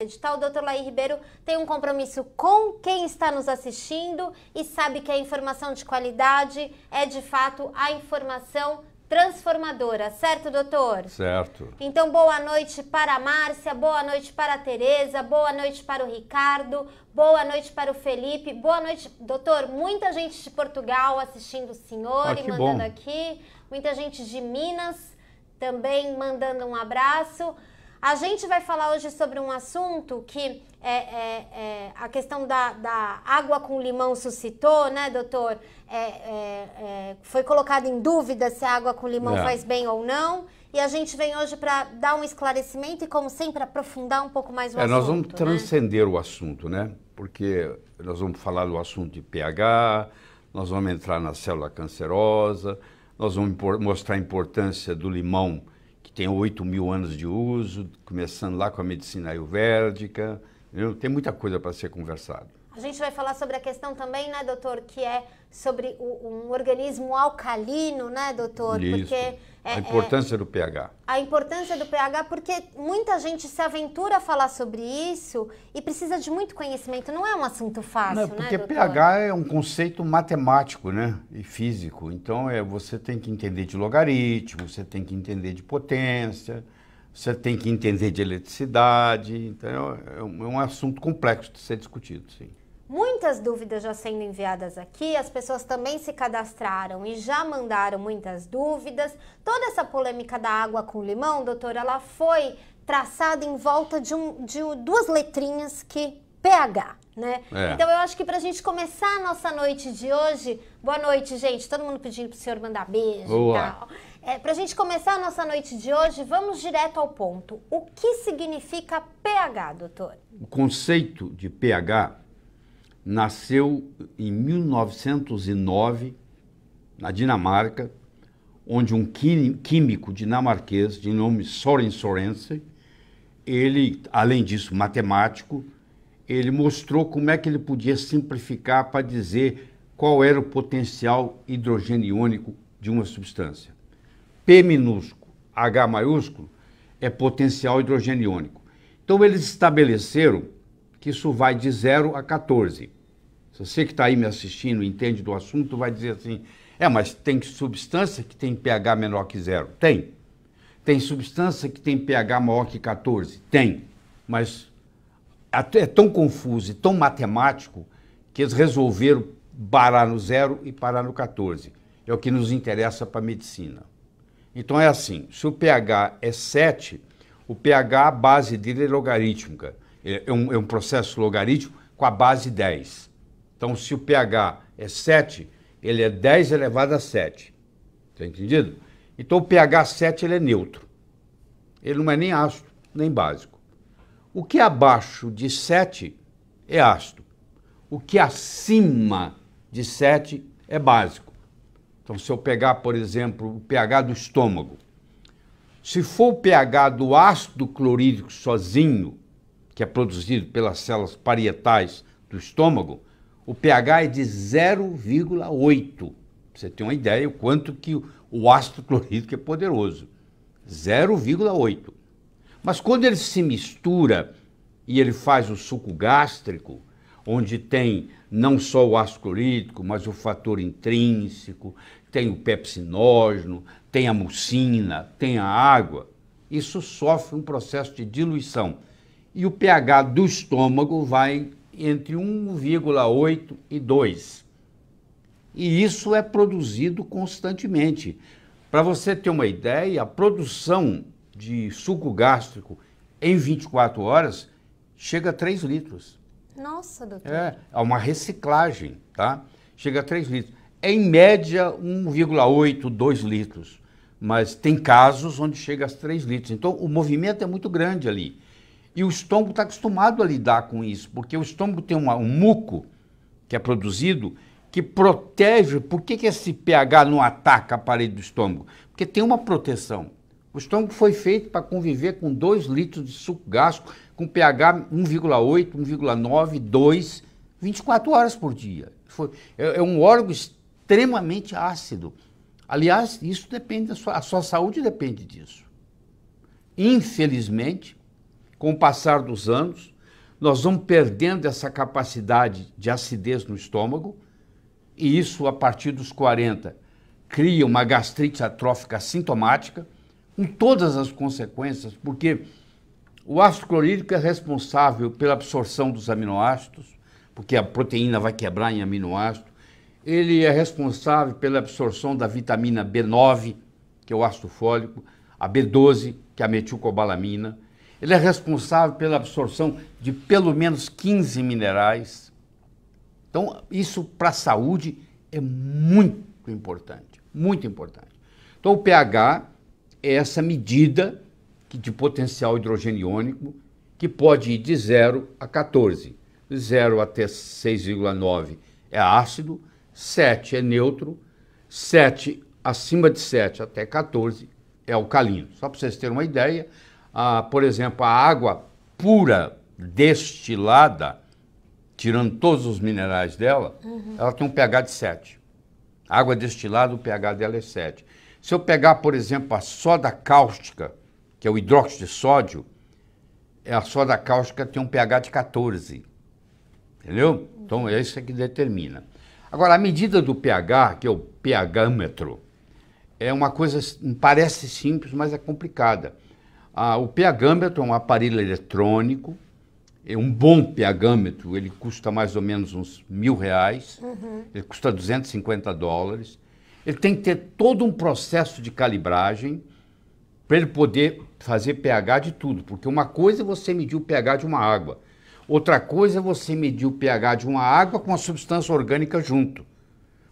edital, o doutor Laí Ribeiro tem um compromisso com quem está nos assistindo e sabe que a informação de qualidade é de fato a informação transformadora, certo, doutor? Certo. Então, boa noite para a Márcia, boa noite para a Tereza, boa noite para o Ricardo, boa noite para o Felipe, boa noite, doutor. Muita gente de Portugal assistindo o senhor ah, e mandando bom. aqui, muita gente de Minas também mandando um abraço. A gente vai falar hoje sobre um assunto que é, é, é, a questão da, da, água com limão suscitou, né, doutor? É, é, é, foi colocado em dúvida se a água com limão faz bem ou não. E a gente vem hoje para dar um esclarecimento e, como sempre, aprofundar um pouco mais o assunto. Nós vamos né? transcender o assunto, né? Porque nós vamos falar do assunto de pH, nós vamos entrar na célula cancerosa, nós vamos mostrar a importância do limão tem 8 mil anos de uso, começando lá com a medicina ayurvédica. Entendeu? Tem muita coisa para ser conversada. A gente vai falar sobre a questão também, né, doutor, que é sobre o, um organismo alcalino, né, doutor? Isso. Porque é, a é. importância é, do pH. A importância do pH, porque muita gente se aventura a falar sobre isso e precisa de muito conhecimento. Não é um assunto fácil, Não, né, porque né, pH é um conceito matemático, né? E físico. Então, é, você tem que entender de logaritmo, você tem que entender de potência, você tem que entender de eletricidade. Então, é um, é um assunto complexo de ser discutido, sim. Muitas dúvidas já sendo enviadas aqui, as pessoas também se cadastraram e já mandaram muitas dúvidas. Toda essa polêmica da água com limão, doutora, ela foi traçada em volta de, um, de duas letrinhas que pH, né? É. Então eu acho que para a gente começar a nossa noite de hoje, boa noite, gente, todo mundo pedindo para o senhor mandar beijo boa. e tal. É, para a gente começar a nossa noite de hoje, vamos direto ao ponto. O que significa pH, doutor? O conceito de pH nasceu em 1909 na Dinamarca, onde um químico dinamarquês de nome Soren Sorensen, ele, além disso, matemático, ele mostrou como é que ele podia simplificar para dizer qual era o potencial hidrogeniônico de uma substância. P minúsculo, H maiúsculo é potencial hidrogeniônico. Então eles estabeleceram que isso vai de 0 a 14. Se você que está aí me assistindo entende do assunto, vai dizer assim: é, mas tem substância que tem pH menor que zero? Tem. Tem substância que tem pH maior que 14? Tem. Mas é tão confuso e tão matemático que eles resolveram parar no zero e parar no 14. É o que nos interessa para a medicina. Então é assim: se o pH é 7, o pH, a base dele é logarítmica. É, é um, é um processo logarítmico com a base 10. Então, se o pH é 7, ele é 10 elevado a 7. Tá entendido? Então, o pH 7 ele é neutro. Ele não é nem ácido, nem básico. O que é abaixo de 7 é ácido. O que é acima de 7 é básico. Então, se eu pegar, por exemplo, o pH do estômago, se for o pH do ácido clorídrico sozinho, que é produzido pelas células parietais do estômago, o pH é de 0,8. Você tem uma ideia o quanto que o ácido clorídrico é poderoso. 0,8. Mas quando ele se mistura e ele faz o suco gástrico, onde tem não só o ácido clorídrico, mas o fator intrínseco, tem o pepsinógeno, tem a mucina, tem a água, isso sofre um processo de diluição. E o pH do estômago vai entre 1,8 e 2. E isso é produzido constantemente. Para você ter uma ideia, a produção de suco gástrico em 24 horas chega a 3 litros. Nossa, doutor. É, é uma reciclagem, tá? Chega a 3 litros. Em média, 1,8, 2 litros. Mas tem casos onde chega a 3 litros. Então, o movimento é muito grande ali. E o estômago está acostumado a lidar com isso, porque o estômago tem uma, um muco que é produzido que protege. Por que, que esse pH não ataca a parede do estômago? Porque tem uma proteção. O estômago foi feito para conviver com 2 litros de suco gástrico com pH 1,8, 1,9, 2, 24 horas por dia. Foi, é, é, um órgão extremamente ácido. Aliás, isso depende da sua, a sua saúde depende disso. Infelizmente, com o passar dos anos, nós vamos perdendo essa capacidade de acidez no estômago, e isso a partir dos 40 cria uma gastrite atrófica sintomática, com todas as consequências, porque o ácido clorídrico é responsável pela absorção dos aminoácidos, porque a proteína vai quebrar em aminoácido, ele é responsável pela absorção da vitamina B9, que é o ácido fólico, a B12, que é a metilcobalamina, ele é responsável pela absorção de pelo menos 15 minerais. Então, isso para a saúde é muito importante, muito importante. Então, o pH é essa medida de potencial hidrogeniônico que pode ir de 0 a 14. 0 até 6,9 é ácido, 7 é neutro, 7 acima de 7 até 14 é alcalino. Só para vocês terem uma ideia, ah, por exemplo, a água pura destilada, tirando todos os minerais dela, uhum. ela tem um pH de 7. A água destilada, o pH dela é 7. Se eu pegar, por exemplo, a soda cáustica, que é o hidróxido de sódio, é, a soda cáustica tem um pH de 14. Entendeu? Então, é isso que determina. Agora, a medida do pH, que é o pHmetro, é uma coisa, parece simples, mas é complicada. Ah, o pHmetro é um aparelho eletrônico, é um bom pHmetro, ele custa mais ou menos uns mil reais, uhum. ele custa 250 dólares. Ele tem que ter todo um processo de calibragem para ele poder fazer pH de tudo, porque uma coisa é você medir o pH de uma água, outra coisa é você medir o pH de uma água com a substância orgânica junto.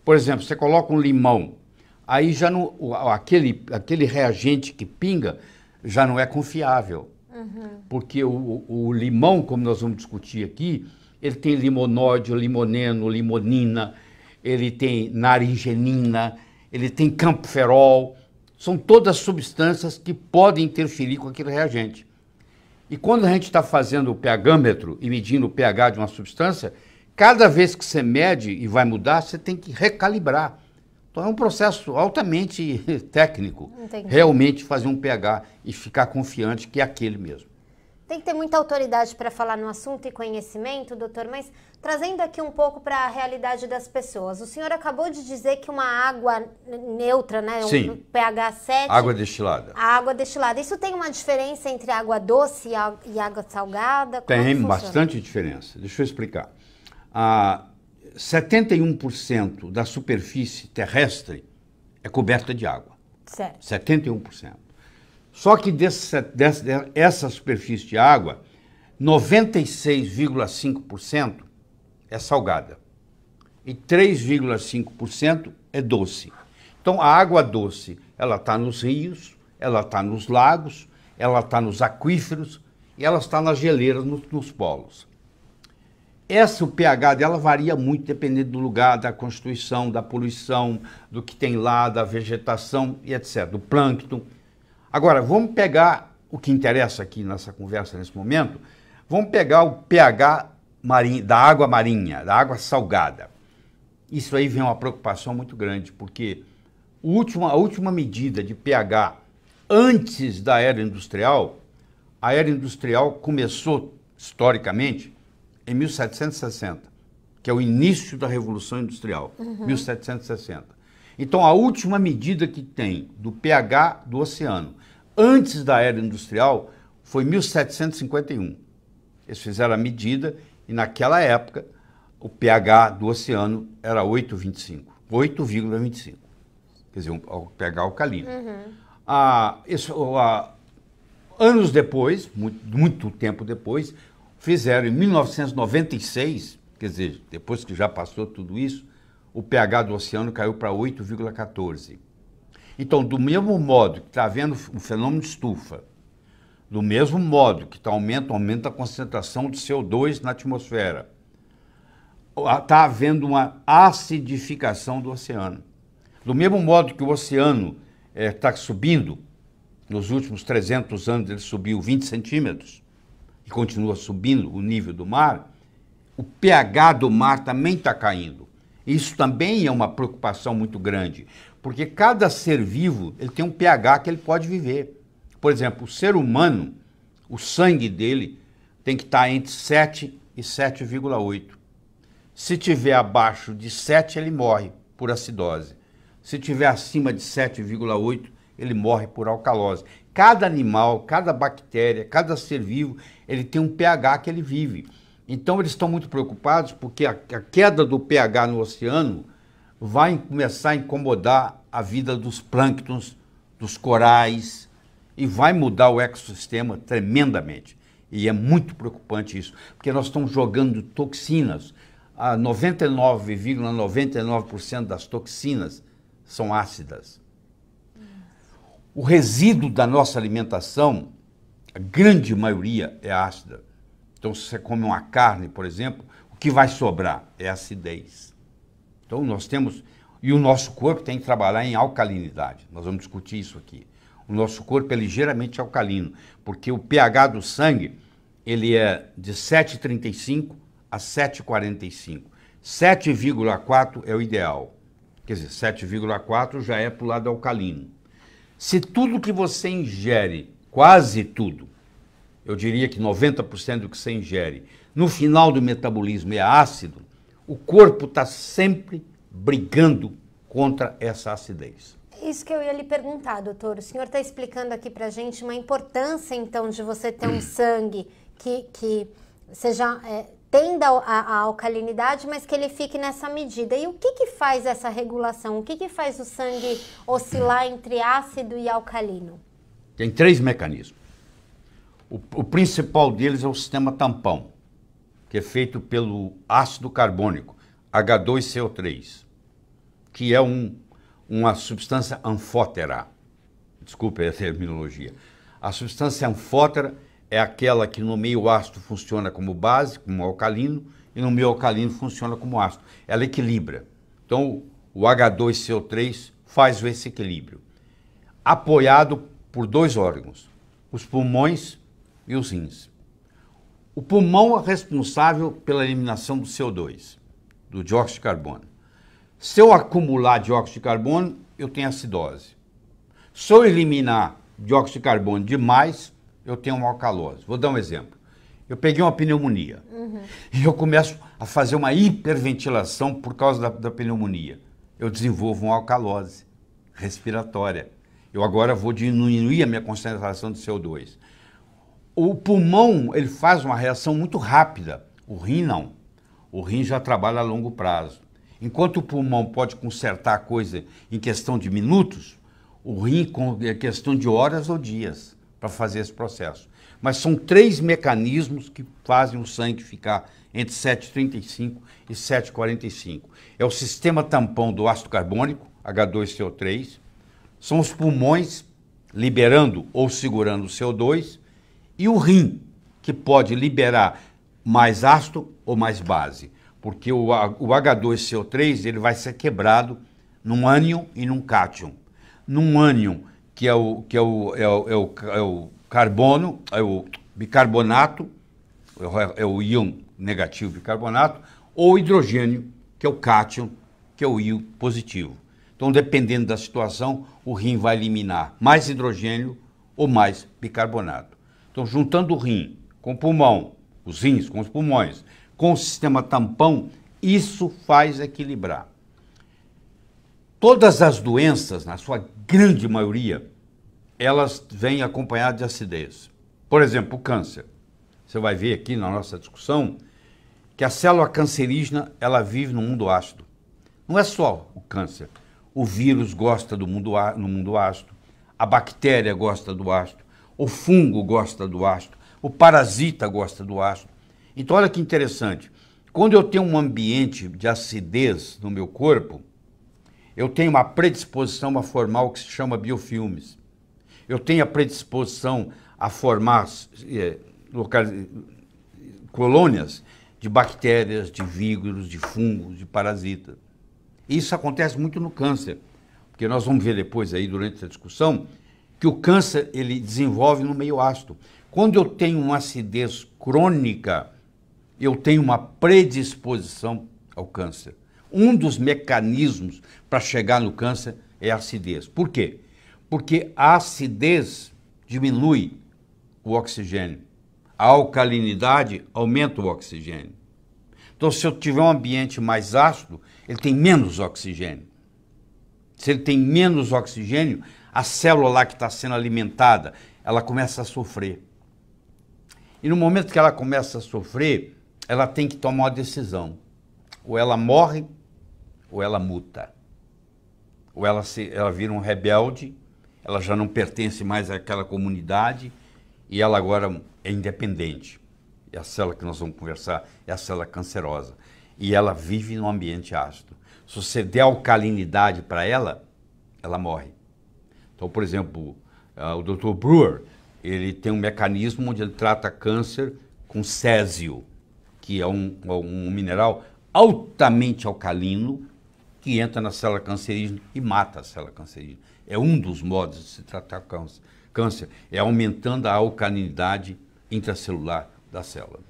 Por exemplo, você coloca um limão, aí já no, aquele, aquele reagente que pinga já não é confiável. Uhum. Porque o, o, limão, como nós vamos discutir aqui, ele tem limonódio, limoneno, limonina, ele tem naringenina, ele tem campoferol. São todas substâncias que podem interferir com aquele reagente. E quando a gente está fazendo o pHmetro e medindo o pH de uma substância, cada vez que você mede e vai mudar, você tem que recalibrar. Então é um processo altamente técnico. Entendi. Realmente fazer um PH e ficar confiante que é aquele mesmo. Tem que ter muita autoridade para falar no assunto e conhecimento, doutor, mas trazendo aqui um pouco para a realidade das pessoas. O senhor acabou de dizer que uma água neutra, né? Sim. Um pH 7. Água destilada. A água destilada. Isso tem uma diferença entre água doce e água salgada? Como tem bastante diferença. Deixa eu explicar. A 71% da superfície terrestre é coberta de água. Certo. 71%. Só que desse, desse, dessa superfície de água, 96,5% é salgada e 3,5% é doce. Então a água doce, ela está nos rios, ela está nos lagos, ela está nos aquíferos e ela está nas geleiras, nos, nos polos. Essa, o pH dela varia muito dependendo do lugar, da constituição, da poluição, do que tem lá, da vegetação e etc., do plâncton. Agora, vamos pegar o que interessa aqui nessa conversa nesse momento, vamos pegar o pH da água marinha, da água salgada. Isso aí vem uma preocupação muito grande, porque a última, a última medida de pH antes da era industrial, a era industrial começou historicamente em 1760, que é o início da Revolução Industrial, uhum. 1760. Então, a última medida que tem do pH do oceano antes da era industrial foi 1751. Eles fizeram a medida e, naquela época, o pH do oceano era 8,25. 8,25. Quer dizer, um, o pH alcalino. Uhum. Ah, isso, ah, anos depois, muito, muito tempo depois, fizeram em 1996, quer dizer, depois que já passou tudo isso, o pH do oceano caiu para 8,14. Então, do mesmo modo que está havendo um fenômeno de estufa, do mesmo modo que está aumenta, aumenta a concentração de CO2 na atmosfera, está havendo uma acidificação do oceano. Do mesmo modo que o oceano está eh, é, subindo, nos últimos 300 anos ele subiu 20 centímetros, e continua subindo o nível do mar, o pH do mar também está caindo. Isso também é uma preocupação muito grande, porque cada ser vivo ele tem um pH que ele pode viver. Por exemplo, o ser humano, o sangue dele tem que estar tá entre 7 e 7,8. Se tiver abaixo de 7, ele morre por acidose. Se tiver acima de 7,8, ele morre por alcalose. Cada animal, cada bactéria, cada ser vivo, ele tem um pH que ele vive. Então eles estão muito preocupados porque a, a queda do pH no oceano vai começar a incomodar a vida dos plânctons, dos corais e vai mudar o ecossistema tremendamente. E é muito preocupante isso, porque nós estamos jogando toxinas. 99,99% ,99 das toxinas são ácidas. O resíduo da nossa alimentação, a grande maioria é ácida. Então, se você come uma carne, por exemplo, o que vai sobrar é acidez. Então, nós temos. E o nosso corpo tem que trabalhar em alcalinidade. Nós vamos discutir isso aqui. O nosso corpo é ligeiramente alcalino, porque o pH do sangue ele é de 7,35 a 7,45. 7,4 é o ideal. Quer dizer, 7,4 já é para o lado alcalino. Se tudo que você ingere, quase tudo, eu diria que 90% do que você ingere, no final do metabolismo é ácido, o corpo está sempre brigando contra essa acidez. Isso que eu ia lhe perguntar, doutor. O senhor está explicando aqui para a gente uma importância, então, de você ter um sangue que, que seja é, tenda a, alcalinidade, mas que ele fique nessa medida. E o que, que faz essa regulação? O que, que faz o sangue oscilar entre ácido e alcalino? Tem três mecanismos. O, o principal deles é o sistema tampão, que é feito pelo ácido carbônico, H2CO3, que é um, uma substância anfótera. Desculpe a terminologia. A substância anfótera é aquela que no meio ácido funciona como base, como alcalino, e no meio alcalino funciona como ácido. Ela equilibra. Então, o H2CO3 faz esse equilíbrio, apoiado por dois órgãos, os pulmões e os rins. O pulmão é responsável pela eliminação do CO2, do dióxido de carbono. Se eu acumular dióxido de carbono, eu tenho acidose. Se eu eliminar dióxido de carbono demais, eu tenho uma alcalose. Vou dar um exemplo. Eu peguei uma pneumonia uhum. e eu começo a fazer uma hiperventilação por causa da, da pneumonia. Eu desenvolvo uma alcalose respiratória. Eu agora vou diminuir a minha concentração de CO2. O pulmão ele faz uma reação muito rápida. O rim não. O rim já trabalha a longo prazo. Enquanto o pulmão pode consertar a coisa em questão de minutos, o rim é questão de horas ou dias para fazer esse processo. Mas são três mecanismos que fazem o sangue ficar entre 7,35 e 7,45. É o sistema tampão do ácido carbônico, H2CO3, são os pulmões liberando ou segurando o CO2 e o rim, que pode liberar mais ácido ou mais base, porque o, H2CO3 ele vai ser quebrado num ânion e num cátion. Num ânion que é o, que é o, é o, é o, é o carbono, é o bicarbonato, é o é íon negativo bicarbonato, ou hidrogênio, que é o cátion, que é o íon positivo. Então, dependendo da situação, o rim vai eliminar mais hidrogênio ou mais bicarbonato. Então, juntando o rim com o pulmão, os rins com os pulmões, com o sistema tampão, isso faz equilibrar todas as doenças, na sua grande maioria, elas vêm acompanhadas de acidez. Por exemplo, o câncer. Você vai ver aqui na nossa discussão que a célula cancerígena, ela vive no mundo ácido. Não é só o câncer. O vírus gosta do mundo no mundo ácido, a bactéria gosta do ácido, o fungo gosta do ácido, o parasita gosta do ácido. Então olha que interessante. Quando eu tenho um ambiente de acidez no meu corpo, eu tenho uma predisposição a formar o que se chama biofilmes. Eu tenho a predisposição a formar é, locais, colônias de bactérias, de vírus, de fungos, de parasitas. Isso acontece muito no câncer, porque nós vamos ver depois aí durante essa discussão que o câncer ele desenvolve no meio ácido. Quando eu tenho uma acidez crônica, eu tenho uma predisposição ao câncer. Um dos mecanismos para chegar no câncer é a acidez. Por quê? Porque a acidez diminui o oxigênio. A alcalinidade aumenta o oxigênio. Então, se eu tiver um ambiente mais ácido, ele tem menos oxigênio. Se ele tem menos oxigênio, a célula lá que está sendo alimentada, ela começa a sofrer. E no momento que ela começa a sofrer, ela tem que tomar uma decisão. Ou ela morre, ou ela muta. Ou ela, se, ela vira um rebelde, ela já não pertence mais àquela comunidade e ela agora é independente. É a célula que nós vamos conversar é a célula cancerosa. E ela vive num ambiente ácido. Se você der alcalinidade para ela, ela morre. Então, por exemplo, ah, o Dr. Brewer, ele tem um mecanismo onde ele trata câncer com césio, que é um, um mineral altamente alcalino que entra na célula cancerígena e mata a célula cancerígena. É um dos modos de se tratar câncer. é aumentando a alcalinidade intracelular da célula.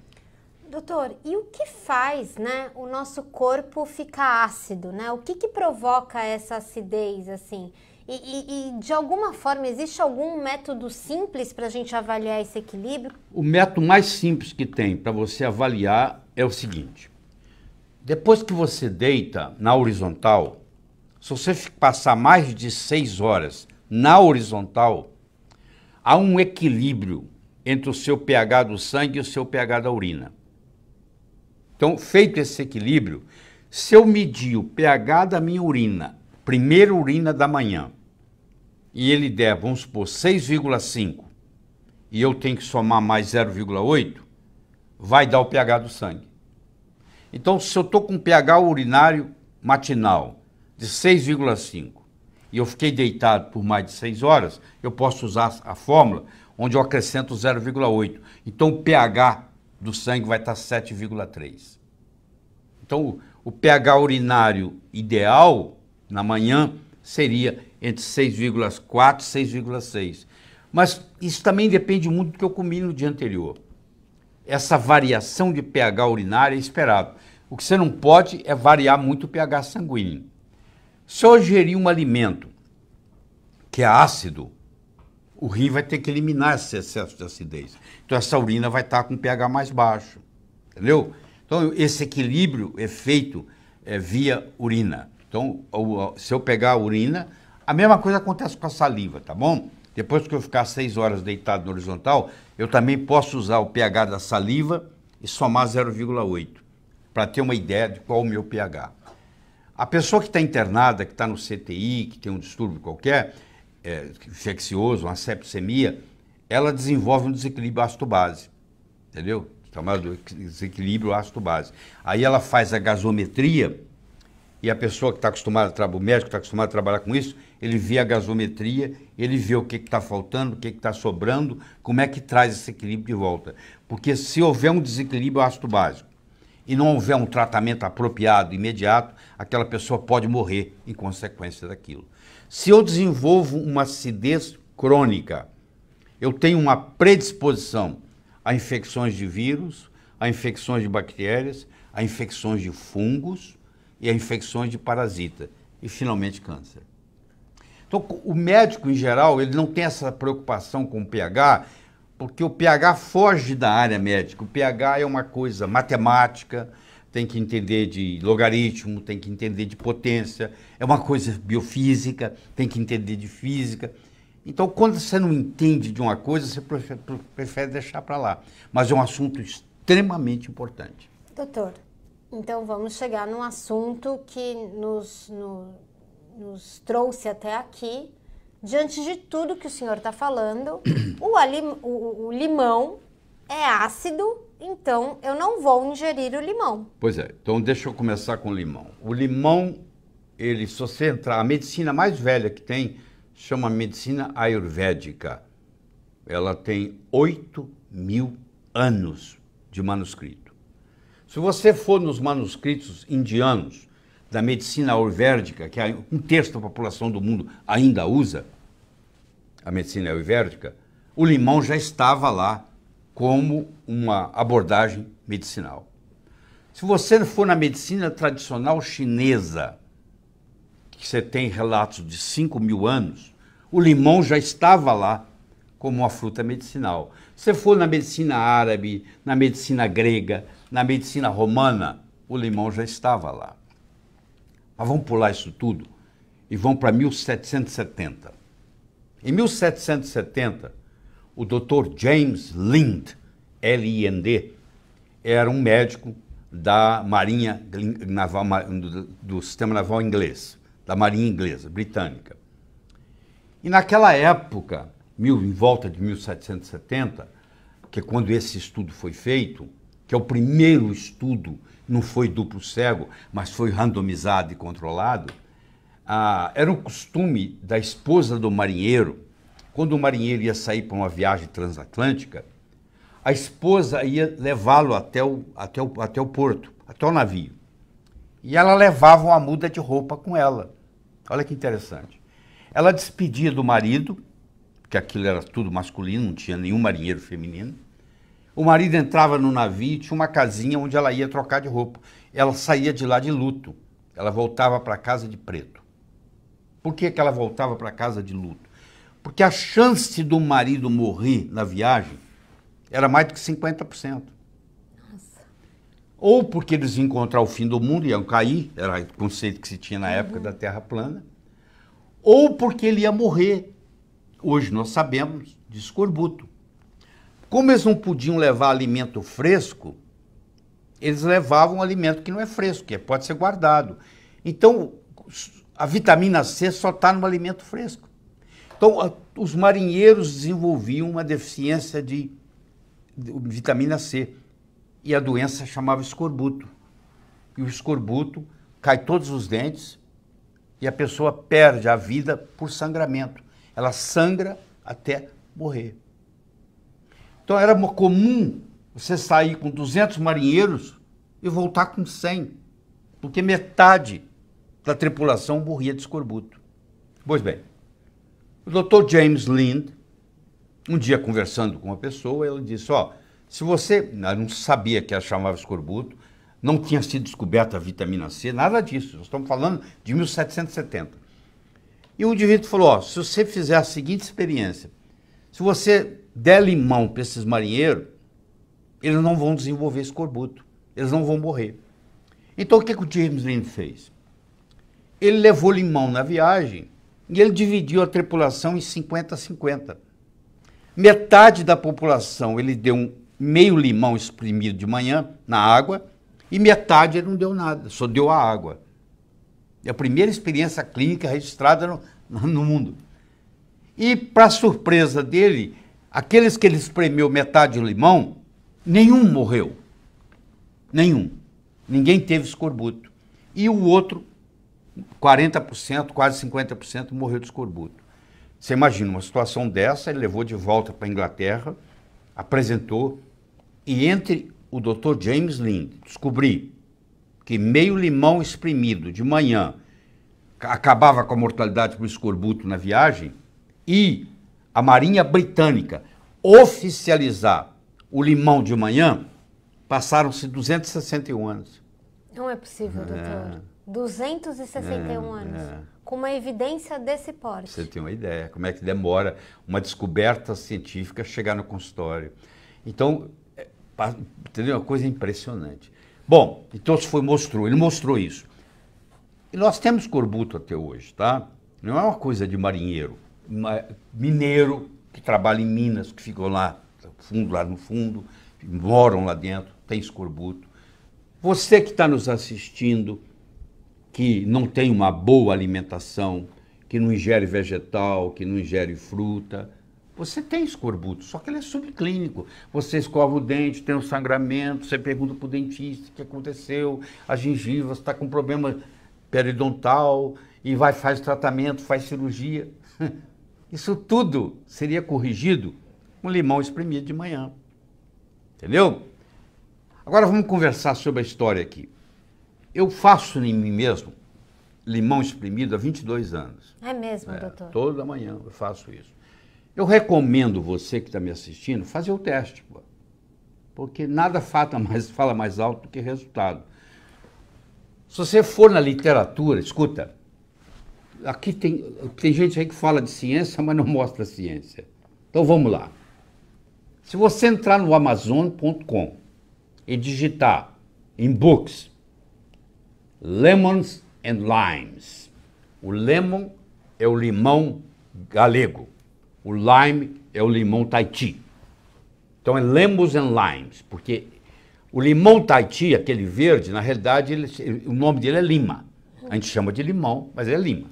Doutor, e o que faz né, o nosso corpo ficar ácido? Né? O que, que provoca essa acidez assim? E, e, e, de alguma forma, existe algum método simples para a gente avaliar esse equilíbrio? O método mais simples que tem para você avaliar é o seguinte: depois que você deita na horizontal, se você passar mais de seis horas na horizontal, há um equilíbrio entre o seu pH do sangue e o seu pH da urina. Então, feito esse equilíbrio, se eu medir o pH da minha urina, primeira urina da manhã, e ele der, vamos supor, 6,5, e eu tenho que somar mais 0,8, vai dar o pH do sangue. Então, se eu estou com pH urinário matinal de 6,5 e eu fiquei deitado por mais de 6 horas, eu posso usar a fórmula onde eu acrescento 0,8. Então, o pH do sangue vai tá estar 7,3. Então, o pH urinário ideal na manhã seria entre 6,4 e 6,6. Mas isso também depende muito do que eu comi no dia anterior essa variação de pH urinário é esperado. O que você não pode é variar muito o pH sanguíneo. Se eu ingerir um alimento que é ácido, o rim vai ter que eliminar esse excesso de acidez. Então essa urina vai estar com pH mais baixo, entendeu? Então esse equilíbrio é feito é, via urina. Então se eu pegar a urina, a mesma coisa acontece com a saliva, tá bom? Depois que eu ficar seis horas deitado no horizontal, eu também posso usar o pH da saliva e somar 0,8, para ter uma ideia de qual é o meu pH. A pessoa que está internada, que está no CTI, que tem um distúrbio qualquer, é, infeccioso, uma septicemia, ela desenvolve um desequilíbrio ácido-base, entendeu? Chamado desequilíbrio ácido-base. Aí ela faz a gasometria e a pessoa que está acostumada, o médico que está acostumado a trabalhar com isso, ele vê a gasometria, ele vê o que está faltando, o que está sobrando, como é que traz esse equilíbrio de volta. Porque se houver um desequilíbrio é ácido básico e não houver um tratamento apropriado, imediato, aquela pessoa pode morrer em consequência daquilo. Se eu desenvolvo uma acidez crônica, eu tenho uma predisposição a infecções de vírus, a infecções de bactérias, a infecções de fungos e a infecções de parasita e finalmente câncer. Então, o médico em geral, ele não tem essa preocupação com o pH, porque o pH foge da área médica. O pH é uma coisa matemática, tem que entender de logaritmo, tem que entender de potência, é uma coisa biofísica, tem que entender de física. Então, quando você não entende de uma coisa, você prefere, deixar para lá. Mas é um assunto extremamente importante. Doutor, então vamos chegar num assunto que nos, nos trouxe até aqui, diante de tudo que o senhor está falando, o, alim, o, o, limão é ácido, então eu não vou ingerir o limão. Pois é, então deixa eu começar com o limão. O limão, ele, se você entrar, a medicina mais velha que tem chama medicina ayurvédica. Ela tem 8 mil anos de manuscrito. Se você for nos manuscritos indianos, da medicina ayurvédica, que é um terço da população do mundo ainda usa, a medicina ayurvédica, o limão já estava lá como uma abordagem medicinal. Se você for na medicina tradicional chinesa, que você tem relatos de 5 mil anos, o limão já estava lá como uma fruta medicinal. Se você for na medicina árabe, na medicina grega, na medicina romana, o limão já estava lá. Mas vamos pular isso tudo e vão para 1770. Em 1770, o Dr. James Lind, L-I-N-D, era um médico da Marinha Naval, do Sistema Naval Inglês, da Marinha Inglesa, Britânica. E naquela época, mil, em volta de 1770, que é quando esse estudo foi feito, que é o primeiro estudo não foi duplo cego, mas foi randomizado e controlado, ah, era o costume da esposa do marinheiro, quando o marinheiro ia sair para uma viagem transatlântica, a esposa ia levá-lo até o, até, o, até o porto, até o navio. E ela levava uma muda de roupa com ela. Olha que interessante. Ela despedia do marido, porque aquilo era tudo masculino, não tinha nenhum marinheiro feminino. O marido entrava no navio, tinha uma casinha onde ela ia trocar de roupa. Ela saía de lá de luto. Ela voltava para casa de preto. Por que, que ela voltava para casa de luto? Porque a chance do marido morrer na viagem era mais do que 50%. Nossa. Ou porque eles iam encontrar o fim do mundo, iam cair, era o conceito que se tinha na uhum. época uhum. da Terra plana, ou porque ele ia morrer. Hoje nós sabemos de escorbuto. Como eles não podiam levar alimento fresco, eles levavam alimento que não é fresco, que pode ser guardado. Então, a vitamina C só está no alimento fresco. Então, a, os marinheiros desenvolviam uma deficiência de, de, vitamina C e a doença chamava escorbuto. E o escorbuto cai todos os dentes e a pessoa perde a vida por sangramento. Ela sangra até morrer. Então era comum você sair com 200 marinheiros e voltar com 100, porque metade da tripulação morria de escorbuto. Pois bem, o Dr. James Lind, um dia conversando com uma pessoa, ele disse: "Ó, se você eu não sabia que ela chamava escorbuto, não tinha sido descoberta a vitamina C, nada disso. Nós estamos falando de 1770. E o indivíduo falou: ó, se você fizer a seguinte experiência, se você der limão para esses marinheiros, eles não vão desenvolver escorbuto, eles não vão morrer. Então o que, que o James Lind fez? Ele levou limão na viagem e ele dividiu a tripulação em 50 a 50. Metade da população ele deu um meio limão espremido de manhã na água e metade ele não deu nada, só deu a água. É a primeira experiência clínica registrada no, no mundo. E, para surpresa dele, Aqueles que ele espremeu metade de limão, nenhum morreu. Nenhum. Ninguém teve escorbuto. E o outro, 40%, quase 50% morreu de escorbuto. Você imagina uma situação dessa, ele levou de volta para a Inglaterra, apresentou, e entre o Dr. James Lind descobrir que meio limão espremido de manhã acabava com a mortalidade por escorbuto na viagem e a Marinha Britânica oficializar o limão de manhã, passaram-se 261 anos. Não é possível, é. doutor. É. 261 é, anos. É. Com uma evidência desse porte. Você tem uma ideia como é que demora uma descoberta científica chegar no consultório. Então, é, entendeu? É uma coisa impressionante. Bom, então se foi mostrou, ele mostrou isso. E nós temos corbuto até hoje, tá? Não é uma coisa de marinheiro mineiro que trabalha em Minas, que ficou lá, fundo, lá no fundo, moram lá dentro, tem escorbuto. Você que está nos assistindo, que não tem uma boa alimentação, que não ingere vegetal, que não ingere fruta, você tem escorbuto, só que ele é subclínico. Você escova o dente, tem um sangramento, você pergunta para o dentista o que aconteceu, a gengiva está com problema periodontal e vai faz tratamento, faz cirurgia. Isso tudo seria corrigido com limão espremido de manhã. Entendeu? Agora vamos conversar sobre a história aqui. Eu faço em mim mesmo limão espremido há 22 anos. É mesmo, é, doutor? Toda manhã eu faço isso. Eu recomendo você que está me assistindo fazer o teste, pô. porque nada fala mais, fala mais alto do que resultado. Se você for na literatura, escuta, Aqui tem, tem gente aí que fala de ciência, mas não mostra ciência. Então vamos lá. Se você entrar no Amazon.com e digitar em books Lemons and Limes. O lemon é o limão galego. O lime é o limão Taiti. Então é Lemons and Limes, porque o limão Taiti, aquele verde, na realidade, ele, o nome dele é lima. A gente chama de limão, mas é lima.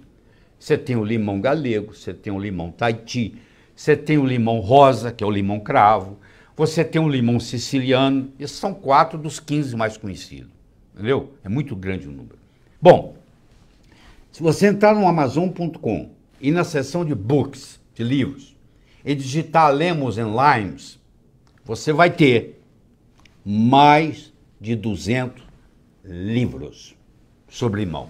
Você tem o limão galego, você tem o limão taiti, você tem o limão rosa, que é o limão cravo, você tem o limão siciliano. Esses são quatro dos 15 mais conhecidos. Entendeu? É muito grande o número. Bom, se você entrar no Amazon.com e na seção de books, de livros, e digitar Lemos and Limes, você vai ter mais de 200 livros sobre limão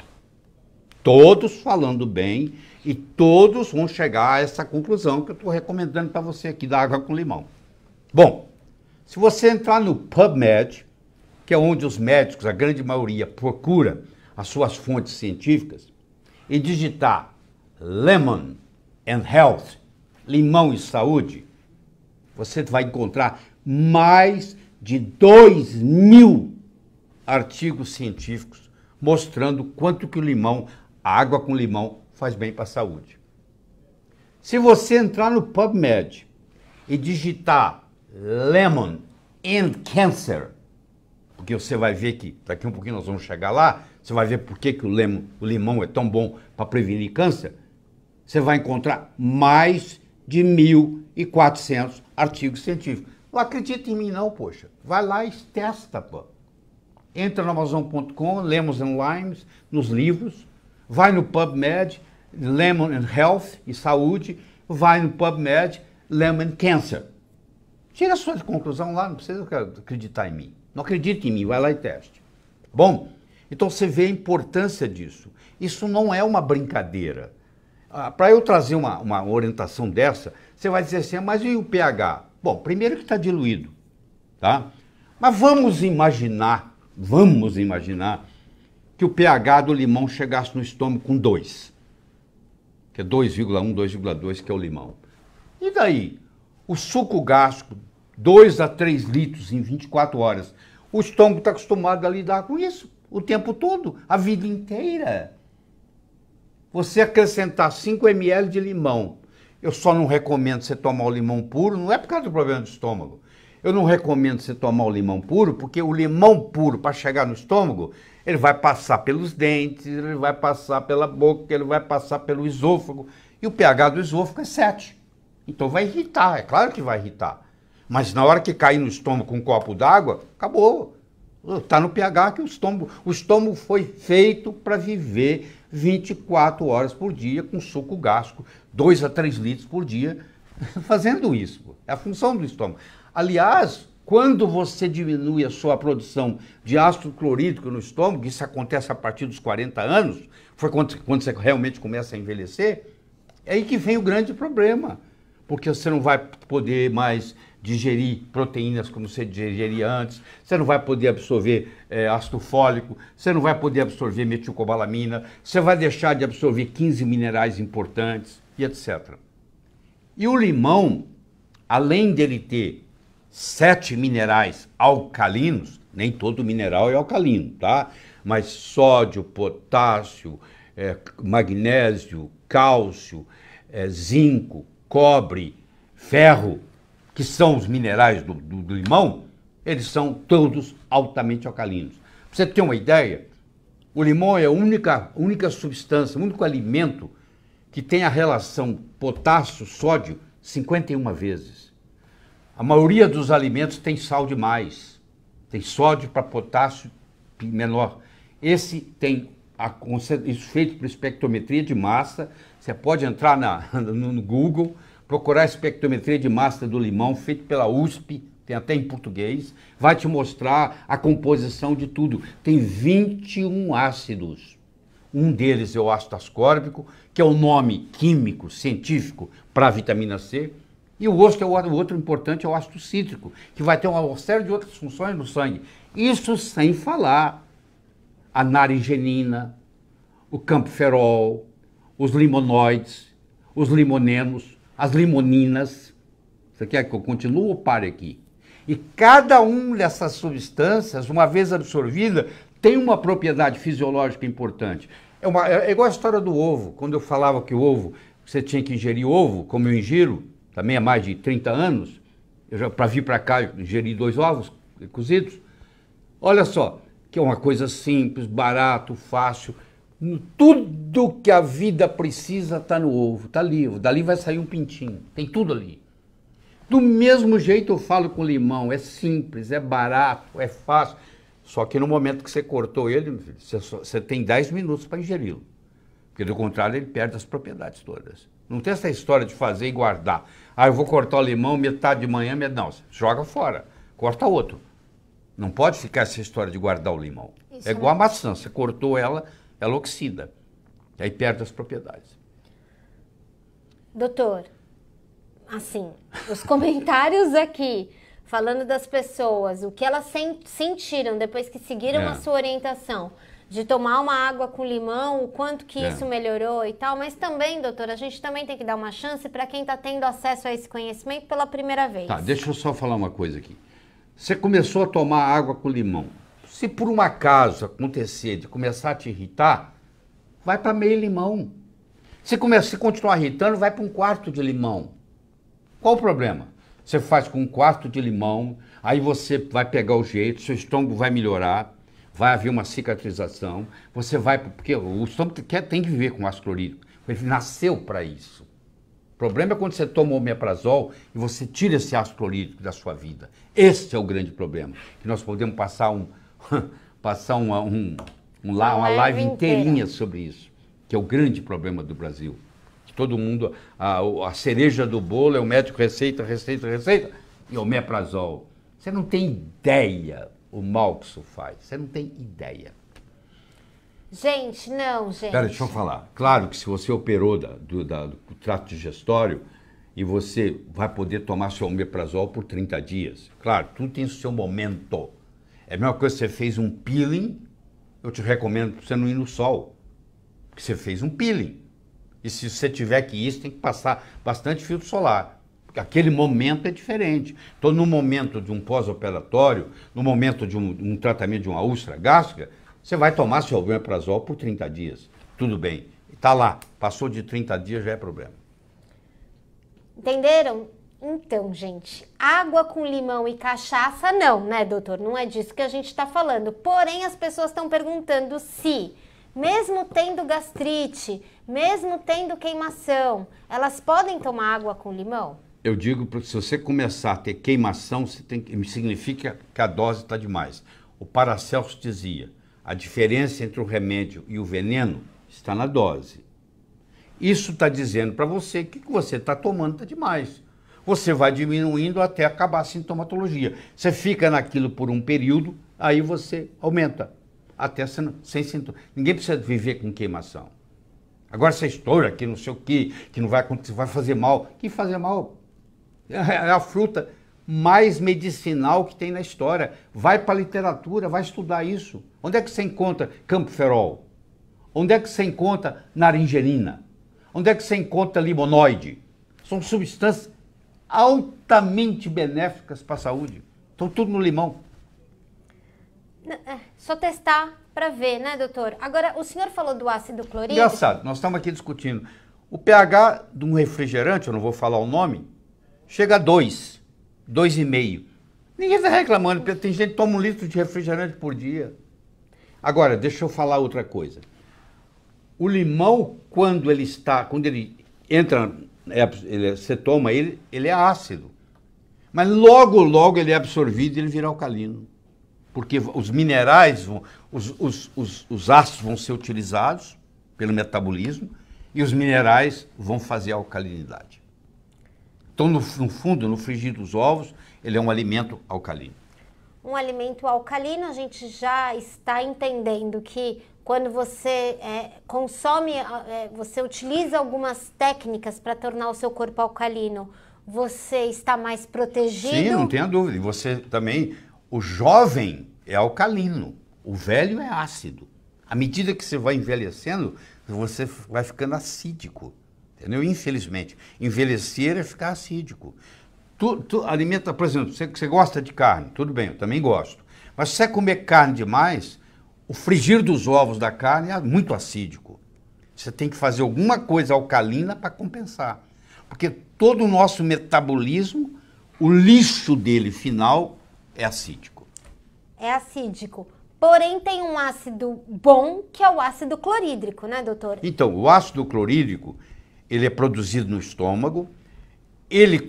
todos falando bem e todos vão chegar a essa conclusão que eu estou recomendando para você aqui da água com limão. Bom, se você entrar no PubMed, que é onde os médicos, a grande maioria, procura as suas fontes científicas, e digitar Lemon and Health, limão e saúde, você vai encontrar mais de 2 mil artigos científicos mostrando quanto que o limão a água com limão faz bem para a saúde. Se você entrar no PubMed e digitar Lemon and Cancer, porque você vai ver que daqui um pouquinho nós vamos chegar lá, você vai ver por que, que o, lemon, o limão é tão bom para prevenir câncer, você vai encontrar mais de 1.400 artigos científicos. Não acredita em mim não, poxa. Vai lá e testa, pô. Entra no Amazon.com, lemos limes nos livros, Vai no PubMed, Lemon and Health e Saúde, vai no PubMed, Lemon Cancer. Tira a sua conclusão lá, não precisa acreditar em mim. Não acredite em mim, vai lá e teste. Bom, então você vê a importância disso. Isso não é uma brincadeira. Ah, Para eu trazer uma, uma orientação dessa, você vai dizer assim, ah, mas e o pH? Bom, primeiro que está diluído, tá? Mas vamos imaginar, vamos imaginar que o pH do limão chegasse no estômago com 2. Que é 2,1, 2,2, que é o limão. E daí? O suco gástrico, 2 a 3 litros em 24 horas. O estômago está acostumado a lidar com isso o tempo todo, a vida inteira. Você acrescentar 5 ml de limão. Eu só não recomendo você tomar o limão puro, não é por causa do problema do estômago. Eu não recomendo você tomar o limão puro, porque o limão puro, para chegar no estômago, ele vai passar pelos dentes, ele vai passar pela boca, ele vai passar pelo esôfago. E o pH do esôfago é 7. Então vai irritar, é claro que vai irritar. Mas na hora que cair no estômago com um copo d'água, acabou. Está no pH que o estômago, o estômago foi feito para viver 24 horas por dia com suco gástrico, 2 a 3 litros por dia, fazendo isso. É a função do estômago. Aliás, quando você diminui a sua produção de ácido clorídrico no estômago, isso acontece a partir dos 40 anos, foi quando, quando você realmente começa a envelhecer, é aí que vem o grande problema. Porque você não vai poder mais digerir proteínas como você digeria antes, você não vai poder absorver é, ácido fólico, você não vai poder absorver metilcobalamina, você vai deixar de absorver 15 minerais importantes e etc. E o limão, além dele ter sete minerais alcalinos, nem todo mineral é alcalino, tá? Mas sódio, potássio, é, magnésio, cálcio, é, zinco, cobre, ferro, que são os minerais do, do, do limão, eles são todos altamente alcalinos. Pra você ter uma ideia, o limão é a única, única substância, o único alimento que tem a relação potássio-sódio 51 vezes. A maioria dos alimentos tem sal demais, tem sódio para potássio menor. Esse tem a, isso feito por espectrometria de massa. Você pode entrar na, no Google, procurar a espectrometria de massa do limão, feito pela USP, tem até em português, vai te mostrar a composição de tudo. Tem 21 ácidos. Um deles é o ácido ascórbico, que é o nome químico, científico para a vitamina C. E o osso, que é o outro importante, é o ácido cítrico, que vai ter uma série de outras funções no sangue. Isso sem falar a naringenina, o camphorol, os limonoides, os limonenos, as limoninas. Você quer que eu continue ou pare aqui? E cada uma dessas substâncias, uma vez absorvida, tem uma propriedade fisiológica importante. É, uma, é igual a história do ovo. Quando eu falava que o ovo, você tinha que ingerir ovo, como eu ingiro, também há mais de 30 anos, para vir para cá ingeri dois ovos cozidos. Olha só, que é uma coisa simples, barato, fácil. Tudo que a vida precisa está no ovo, está ali. Dali vai sair um pintinho, tem tudo ali. Do mesmo jeito eu falo com limão, é simples, é barato, é fácil. Só que no momento que você cortou ele, você, você tem 10 minutos para ingeri-lo. Porque do contrário ele perde as propriedades todas. Não tem essa história de fazer e guardar. Ah, eu vou cortar o limão metade de manhã, metade. Não, joga fora, corta outro. Não pode ficar essa história de guardar o limão. Isso é, é igual a maçã, você cortou ela, ela oxida. Aí perde as propriedades. Doutor, assim, os comentários aqui, falando das pessoas, o que elas sentiram depois que seguiram é. a sua orientação de tomar uma água com limão, o quanto que é. isso melhorou e tal. Mas também, doutora, a gente também tem que dar uma chance para quem está tendo acesso a esse conhecimento pela primeira vez. Tá, deixa eu só falar uma coisa aqui. Você começou a tomar água com limão. Se por um acaso acontecer de começar a te irritar, vai para meio limão. Se começar se continuar irritando, vai para um quarto de limão. Qual o problema? Você faz com um quarto de limão, aí você vai pegar o jeito, seu estômago vai melhorar, vai haver uma cicatrização, você vai. Porque o estômago quer, tem que viver com ácido clorídrico. Ele nasceu para isso. O problema é quando você toma o omeprazol e você tira esse ácido clorídrico da sua vida. Esse é o grande problema. Que nós podemos passar um. passar uma, um, um, uma, uma live inteirinha sobre isso, que é o grande problema do Brasil. Todo mundo, a, a cereja do bolo é o médico receita, receita, receita, e omeprazol. Você não tem ideia o mal que isso faz. Você não tem ideia. Gente, não, gente. Pera, deixa eu falar. Claro que se você operou da, do, da, do trato digestório e você vai poder tomar seu omeprazol por 30 dias. Claro, tudo tem o seu momento. É a mesma coisa que você fez um peeling, eu te recomendo você não ir no sol. Porque você fez um peeling. E se você tiver que ir, você tem que passar bastante filtro solar aquele momento é diferente. Então, no momento de um pós-operatório, no momento de um, um, tratamento de uma úlcera gástrica, você vai tomar seu omeprazol por 30 dias. Tudo bem. Está lá. Passou de 30 dias, já é problema. Entenderam? Então, gente, água com limão e cachaça, não, né, doutor? Não é disso que a gente está falando. Porém, as pessoas estão perguntando se mesmo tendo gastrite, mesmo tendo queimação, elas podem tomar água com limão? eu digo, porque se você começar a ter queimação, você tem, significa que a dose está demais. O Paracelso dizia, a diferença entre o remédio e o veneno está na dose. Isso está dizendo para você que o que você está tomando está demais. Você vai diminuindo até acabar a sintomatologia. Você fica naquilo por um período, aí você aumenta. Até sem, sem sintoma. Ninguém precisa viver com queimação. Agora você estoura que não sei o que, que não vai acontecer, vai fazer mal. Que fazer mal? É, é a fruta mais medicinal que tem na história. Vai para a literatura, vai estudar isso. Onde é que você encontra campoferol? Onde é que você encontra naringerina? Onde é que você encontra limonoide? São substâncias altamente benéficas para a saúde. Estão tudo no limão. É, só testar para ver, né, doutor? Agora, o senhor falou do ácido clorídrico. Engraçado, nós estamos aqui discutindo. O pH de um refrigerante, eu não vou falar o nome, chega a e 2,5. Ninguém está reclamando, porque tem gente que toma um litro de refrigerante por dia. Agora, deixa eu falar outra coisa. O limão, quando ele está, quando ele entra, é ele, você toma ele, ele é ácido. Mas logo, logo ele é absorvido e ele vira alcalino. Porque os minerais, vão, os, os, os, os ácidos vão ser utilizados pelo metabolismo e os minerais vão fazer a alcalinidade. Então, no, no fundo, no frigir dos ovos, ele é um alimento alcalino. Um alimento alcalino, a gente já está entendendo que quando você é, consome, é, você utiliza algumas técnicas para tornar o seu corpo alcalino, você está mais protegido? Sim, não tenha dúvida. E você também, o jovem é alcalino, o velho é ácido. À medida que você vai envelhecendo, você vai ficando acídico entendeu? Infelizmente. Envelhecer é ficar acídico. Tu, tu alimenta, por exemplo, você, você gosta de carne, tudo bem, eu também gosto. Mas se você comer carne demais, o frigir dos ovos da carne é muito acídico. Você tem que fazer alguma coisa alcalina para compensar. Porque todo o nosso metabolismo, o lixo dele final é acídico. É acídico. Porém, tem um ácido bom que é o ácido clorídrico, né, doutor? Então, o ácido clorídrico ele é produzido no estômago, ele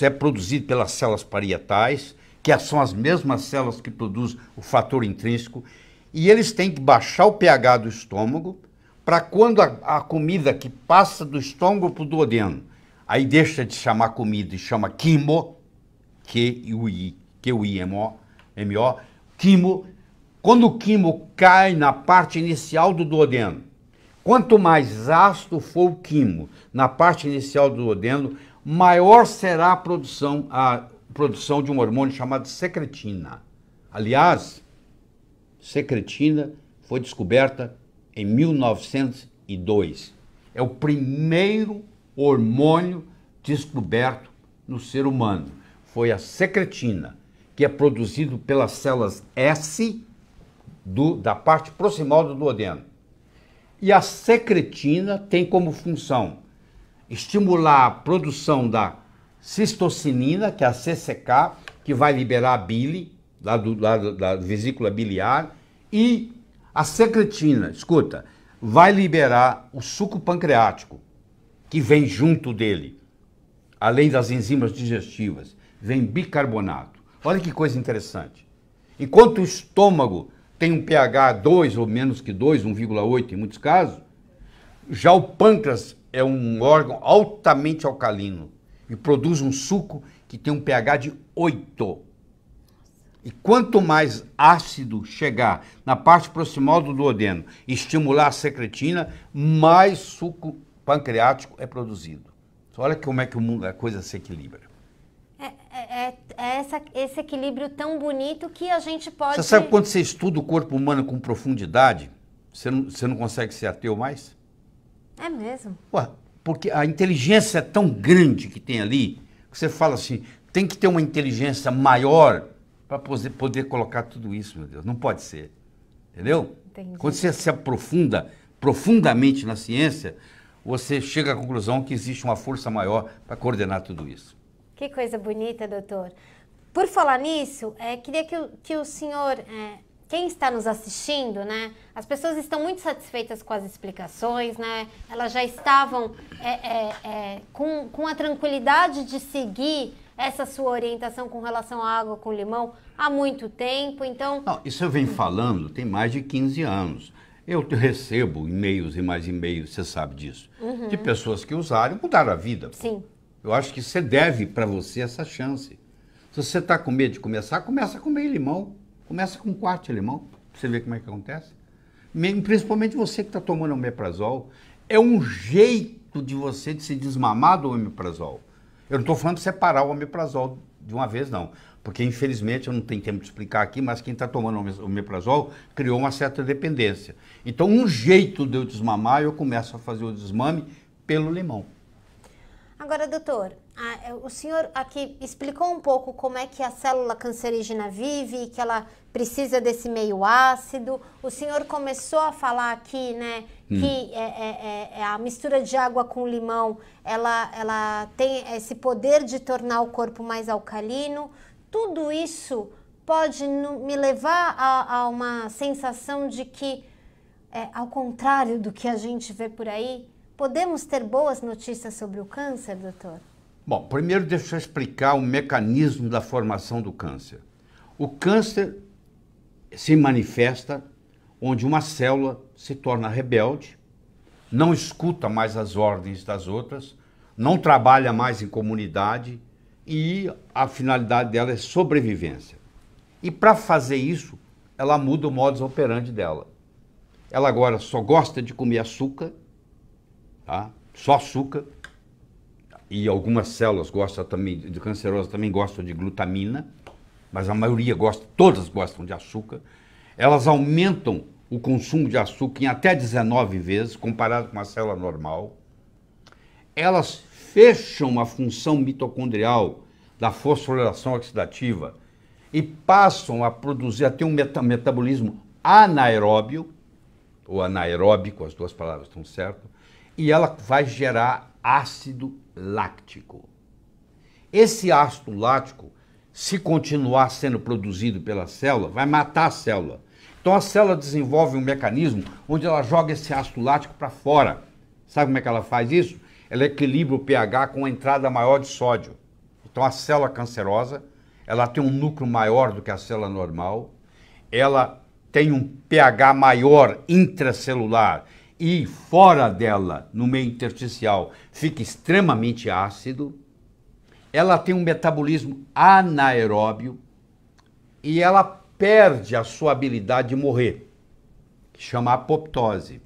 é produzido pelas células parietais, que são as mesmas células que produzem o fator intrínseco, e eles têm que baixar o pH do estômago para quando a, a, comida que passa do estômago para o duodeno, aí deixa de chamar comida e chama quimo, Q-U-I, Q-U-I-M-O, M-O, quimo, quando o quimo cai na parte inicial do duodeno, Quanto mais ácido for o quimo na parte inicial do duodeno, maior será a produção, a produção de um hormônio chamado secretina. Aliás, secretina foi descoberta em 1902. É o primeiro hormônio descoberto no ser humano. Foi a secretina, que é produzido pelas células S do, da parte proximal do duodeno. E a secretina tem como função estimular a produção da cistocinina, que é a CCK, que vai liberar a bile, lá, do, lá da vesícula biliar, e a secretina, escuta, vai liberar o suco pancreático, que vem junto dele, além das enzimas digestivas, vem bicarbonato. Olha que coisa interessante. Enquanto o estômago tem um pH 2 ou menos que 2, 1,8 em muitos casos, já o pâncreas é um órgão altamente alcalino e produz um suco que tem um pH de 8. E quanto mais ácido chegar na parte proximal do duodeno e estimular a secretina, mais suco pancreático é produzido. Olha como é que o mundo, a coisa se equilibra é, é essa, esse equilíbrio tão bonito que a gente pode. Você sabe quando você estuda o corpo humano com profundidade, você não, você não consegue ser ateu mais? É mesmo. Ué, porque a inteligência é tão grande que tem ali, que você fala assim: tem que ter uma inteligência maior para poder, poder colocar tudo isso, meu Deus. Não pode ser. Entendeu? Entendi. Quando você se aprofunda profundamente na ciência, você chega à conclusão que existe uma força maior para coordenar tudo isso. Que coisa bonita, doutor. Por falar nisso, é, queria que, que o senhor, é, quem está nos assistindo, né? As pessoas estão muito satisfeitas com as explicações, né? Elas já estavam é, é, é, com, com a tranquilidade de seguir essa sua orientação com relação à água com limão há muito tempo, então... Não, isso eu venho falando tem mais de 15 anos. Eu recebo e-mails e mais e-mails, você sabe disso, uhum. de pessoas que usaram e mudaram a vida. Sim. Pô. Eu acho que você deve para você essa chance. Se você está com medo de começar, começa com meio limão. Começa com um quarto de limão, para você ver como é que acontece. Principalmente você que está tomando omeprazol. É um jeito de você de se desmamar do omeprazol. Eu não estou falando de separar o omeprazol de uma vez, não. Porque, infelizmente, eu não tenho tempo de explicar aqui, mas quem está tomando o omeprazol criou uma certa dependência. Então, um jeito de eu desmamar, eu começo a fazer o desmame pelo limão. Agora, doutor, a, é, o senhor aqui explicou um pouco como é que a célula cancerígena vive, que ela precisa desse meio ácido. O senhor começou a falar aqui, né, hum. que é, é, é, é a mistura de água com limão, ela, ela tem esse poder de tornar o corpo mais alcalino. Tudo isso pode me levar a, a uma sensação de que, é, ao contrário do que a gente vê por aí, Podemos ter boas notícias sobre o câncer, doutor? Bom, primeiro deixa eu explicar o mecanismo da formação do câncer. O câncer se manifesta onde uma célula se torna rebelde, não escuta mais as ordens das outras, não trabalha mais em comunidade e a finalidade dela é sobrevivência. E para fazer isso, ela muda o modus operandi dela. Ela agora só gosta de comer açúcar tá? Só açúcar e algumas células gostam também, de cancerosa também gostam de glutamina, mas a maioria gosta, todas gostam de açúcar. Elas aumentam o consumo de açúcar em até 19 vezes comparado com uma célula normal. Elas fecham a função mitocondrial da fosforilação oxidativa e passam a produzir, a ter um metabolismo anaeróbio, ou anaeróbico, as duas palavras estão certas, e ela vai gerar ácido láctico. Esse ácido láctico, se continuar sendo produzido pela célula, vai matar a célula. Então a célula desenvolve um mecanismo onde ela joga esse ácido lático para fora. Sabe como é que ela faz isso? Ela equilibra o pH com a entrada maior de sódio. Então a célula cancerosa, ela tem um núcleo maior do que a célula normal, ela tem um pH maior intracelular e fora dela, no meio intersticial, fica extremamente ácido, ela tem um metabolismo anaeróbio e ela perde a sua habilidade de morrer, que chama apoptose.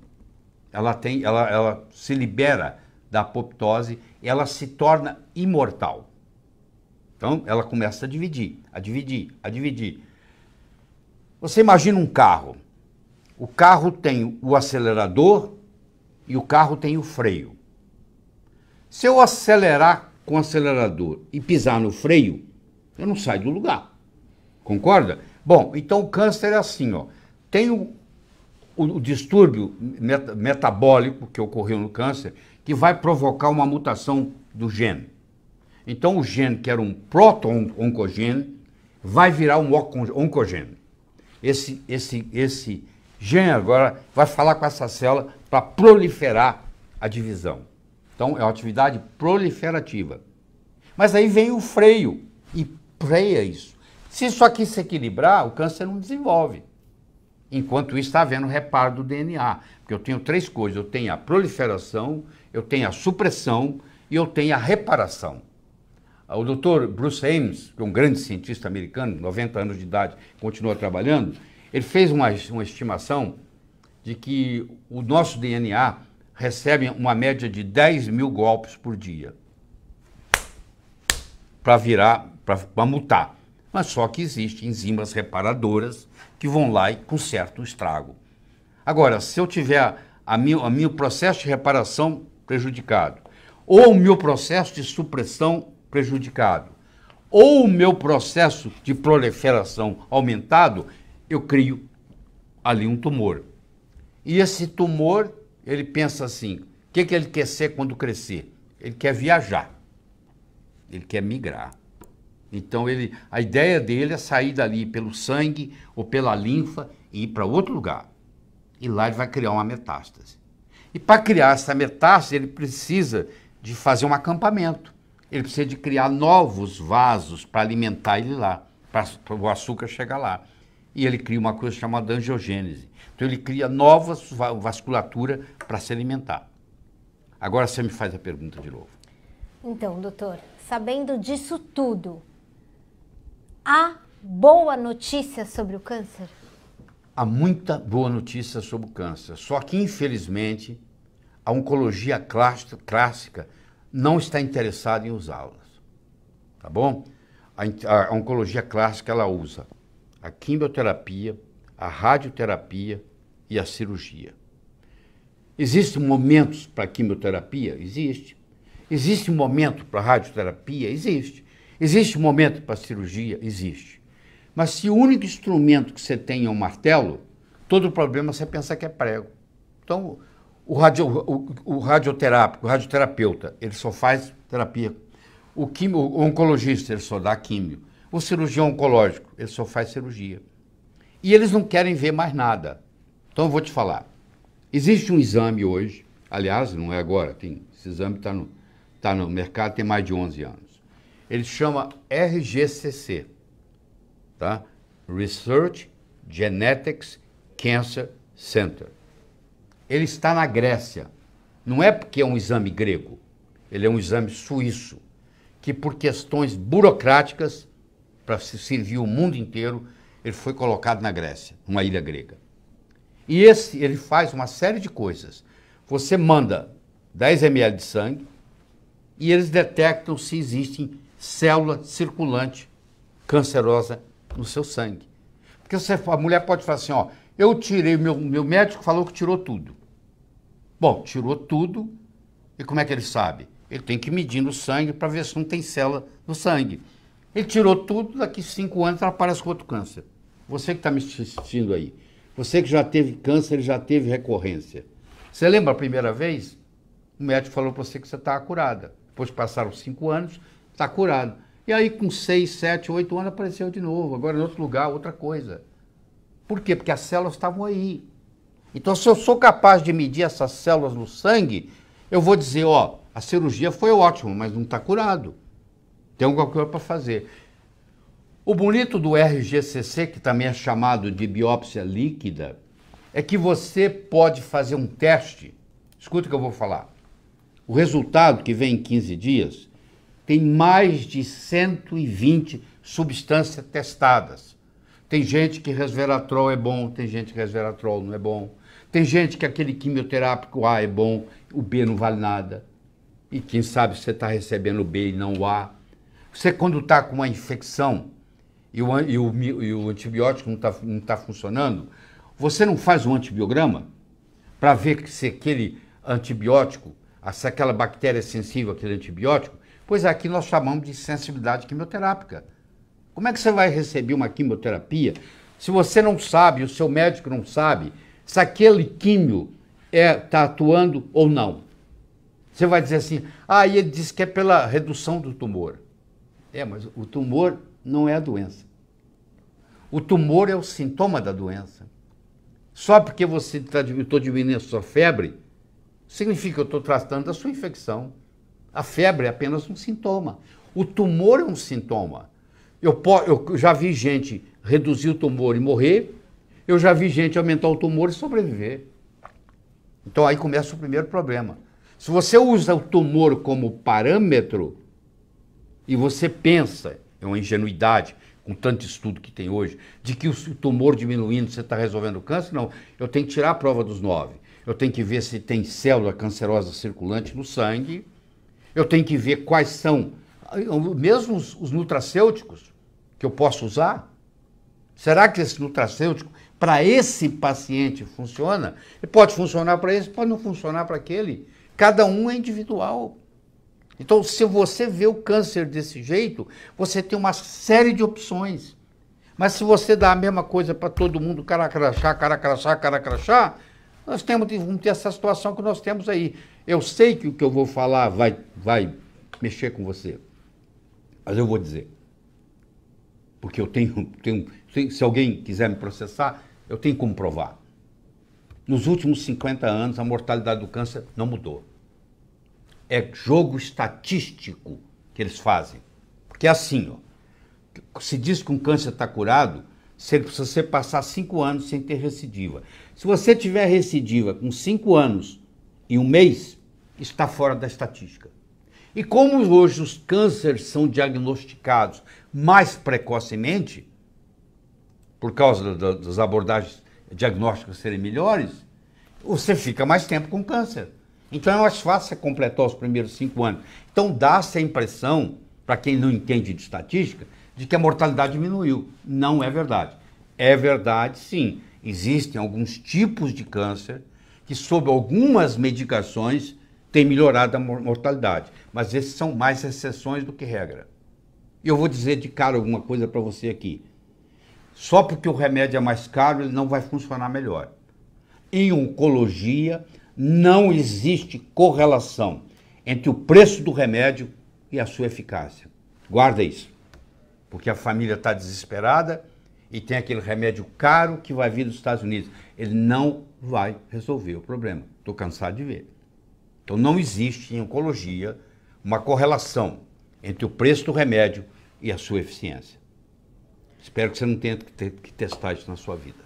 Ela, tem, ela, ela se libera da apoptose, ela se torna imortal. Então ela começa a dividir, a dividir, a dividir. Você imagina um carro. O carro tem o acelerador e o carro tem o freio. Se eu acelerar com o acelerador e pisar no freio, eu não saio do lugar. Concorda? Bom, então o câncer é assim, ó. Tem o, o, o distúrbio met, metabólico que ocorreu no câncer, que vai provocar uma mutação do gene. Então o gene que era um proto oncogênio vai virar um oncogênio. Esse, esse, esse Gen agora vai falar com essa célula para proliferar a divisão. Então é uma atividade proliferativa. Mas aí vem o freio e freia isso. Se isso aqui se equilibrar, o câncer não desenvolve. Enquanto isso está havendo reparo do DNA, porque eu tenho três coisas, eu tenho a proliferação, eu tenho a supressão e eu tenho a reparação. O doutor Bruce Ames, que é um grande cientista americano, 90 anos de idade, continua trabalhando, ele fez uma, uma estimação de que o nosso DNA recebe uma média de 10 mil golpes por dia para virar, para mutar. Mas só que existem enzimas reparadoras que vão lá e consertam o estrago. Agora, se eu tiver a meu, a meu processo de reparação prejudicado, ou o meu processo de supressão prejudicado, ou o meu processo de proliferação aumentado, eu crio ali um tumor. E esse tumor, ele pensa assim: o que, que ele quer ser quando crescer? Ele quer viajar, ele quer migrar. Então ele, a ideia dele é sair dali pelo sangue ou pela linfa e ir para outro lugar. E lá ele vai criar uma metástase. E para criar essa metástase, ele precisa de fazer um acampamento. Ele precisa de criar novos vasos para alimentar ele lá, para o açúcar chegar lá e ele cria uma coisa chamada angiogênese. Então ele cria nova vasculatura para se alimentar. Agora você me faz a pergunta de novo. Então, doutor, sabendo disso tudo, há boa notícia sobre o câncer? Há muita boa notícia sobre o câncer. Só que, infelizmente, a oncologia clássica não está interessada em usá-las. Tá bom? A, a oncologia clássica ela usa a quimioterapia, a radioterapia e a cirurgia. Existem momentos para quimioterapia? Existe. Existe um momento para radioterapia? Existe. Existe um momento para cirurgia? Existe. Mas se o único instrumento que você tem é um martelo, todo o problema você pensa que é prego. Então, o, radio, o, o radioterápico, o radioterapeuta, ele só faz terapia. O, quimio, o oncologista, ele só dá químio o cirurgião oncológico, ele só faz cirurgia. E eles não querem ver mais nada. Então eu vou te falar. Existe um exame hoje, aliás, não é agora, tem, esse exame está no, tá no mercado tem mais de 11 anos. Ele chama RGCC, tá? Research Genetics Cancer Center. Ele está na Grécia. Não é porque é um exame grego, ele é um exame suíço, que por questões burocráticas para servir o mundo inteiro, ele foi colocado na Grécia, numa ilha grega. E esse, ele faz uma série de coisas. Você manda 10 ml de sangue e eles detectam se existe célula circulante cancerosa no seu sangue. Porque você, a mulher pode falar assim, ó, eu tirei, meu, meu médico falou que tirou tudo. Bom, tirou tudo, e como é que ele sabe? Ele tem que medir no sangue para ver se não tem célula no sangue. Ele tirou tudo, daqui cinco anos ela aparece com outro câncer. Você que está me assistindo aí, você que já teve câncer, já teve recorrência. Você lembra a primeira vez? O médico falou para você que você estava tá curada. Depois que passaram cinco anos, está curado. E aí, com seis, sete, oito anos, apareceu de novo. Agora, em outro lugar, outra coisa. Por quê? Porque as células estavam aí. Então, se eu sou capaz de medir essas células no sangue, eu vou dizer: ó, a cirurgia foi ótima, mas não está curado. Tem alguma coisa para fazer. O bonito do RGCC, que também é chamado de biópsia líquida, é que você pode fazer um teste. Escuta o que eu vou falar. O resultado, que vem em 15 dias, tem mais de 120 substâncias testadas. Tem gente que resveratrol é bom, tem gente que resveratrol não é bom. Tem gente que aquele quimioterápico A é bom, o B não vale nada. E quem sabe você está recebendo o B e não o A. Você, quando está com uma infecção e o, e o, e o antibiótico não está não tá funcionando, você não faz um antibiograma para ver se aquele antibiótico, se aquela bactéria é sensível àquele antibiótico? Pois é, aqui nós chamamos de sensibilidade quimioterápica. Como é que você vai receber uma quimioterapia se você não sabe, o seu médico não sabe, se aquele químio está é, tá atuando ou não? Você vai dizer assim, ah, ele disse que é pela redução do tumor. É, mas o tumor não é a doença. O tumor é o sintoma da doença. Só porque você está diminuindo a sua febre, significa que eu estou tratando da sua infecção. A febre é apenas um sintoma. O tumor é um sintoma. Eu, eu já vi gente reduzir o tumor e morrer, eu já vi gente aumentar o tumor e sobreviver. Então aí começa o primeiro problema. Se você usa o tumor como parâmetro, e você pensa, é uma ingenuidade, com tanto estudo que tem hoje, de que o tumor diminuindo você está resolvendo o câncer? Não, eu tenho que tirar a prova dos nove. Eu tenho que ver se tem célula cancerosa circulante no sangue. Eu tenho que ver quais são, ah, mesmo os, os nutracêuticos que eu posso usar. Será que esse nutracêutico, para esse paciente, funciona? Ele pode funcionar para esse, pode não funcionar para aquele. Cada um é individual. Então, se você vê o câncer desse jeito, você tem uma série de opções. Mas se você dá a mesma coisa para todo mundo, cara crachá, cara crachá, cara crachá, nós temos, vamos ter essa situação que nós temos aí. Eu sei que o que eu vou falar vai, vai mexer com você, mas eu vou dizer. Porque eu tenho, tenho, se alguém quiser me processar, eu tenho como provar. Nos últimos 50 anos, a mortalidade do câncer não mudou é jogo estatístico que eles fazem. Porque é assim, ó, se diz que um câncer está curado se você passar cinco anos sem ter recidiva. Se você tiver recidiva com cinco anos e um mês, está fora da estatística. E como hoje os cânceres são diagnosticados mais precocemente, por causa das abordagens diagnósticas serem melhores, você fica mais tempo com câncer. Então é mais fácil completar os primeiros cinco anos. Então dá-se a impressão, para quem não entende de estatística, de que a mortalidade diminuiu. Não é verdade. É verdade, sim. Existem alguns tipos de câncer que, sob algumas medicações, têm melhorado a mortalidade. Mas esses são mais exceções do que regra. E eu vou dizer de cara alguma coisa para você aqui. Só porque o remédio é mais caro, ele não vai funcionar melhor. Em oncologia, não existe correlação entre o preço do remédio e a sua eficácia. Guarda isso, porque a família está desesperada e tem aquele remédio caro que vai vir dos Estados Unidos. Ele não vai resolver o problema. Estou cansado de ver. Então não existe em oncologia uma correlação entre o preço do remédio e a sua eficiência. Espero que você não tenha que, testar isso na sua vida.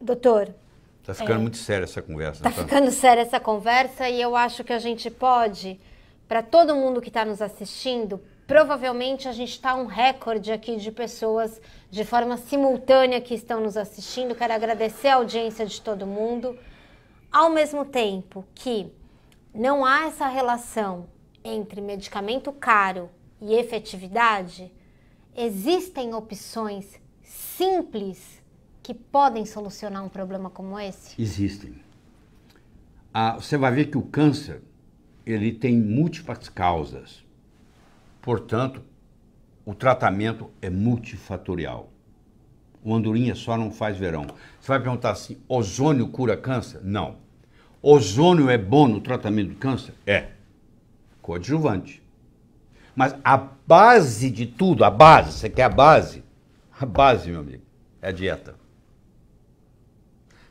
Doutor, Está ficando é, muito séria essa conversa. Está tá? ficando séria essa conversa e eu acho que a gente pode, para todo mundo que está nos assistindo, provavelmente a gente está um recorde aqui de pessoas de forma simultânea que estão nos assistindo. Quero agradecer a audiência de todo mundo. Ao mesmo tempo que não há essa relação entre medicamento caro e efetividade, existem opções simples que podem solucionar um problema como esse? Existem. Ah, você vai ver que o câncer ele tem múltiplas causas. Portanto, o tratamento é multifatorial. O andorinha só não faz verão. Você vai perguntar assim: ozônio cura câncer? Não. Ozônio é bom no tratamento do câncer? É. Coadjuvante. Mas a base de tudo, a base, você quer a base? A base, meu amigo, é a dieta.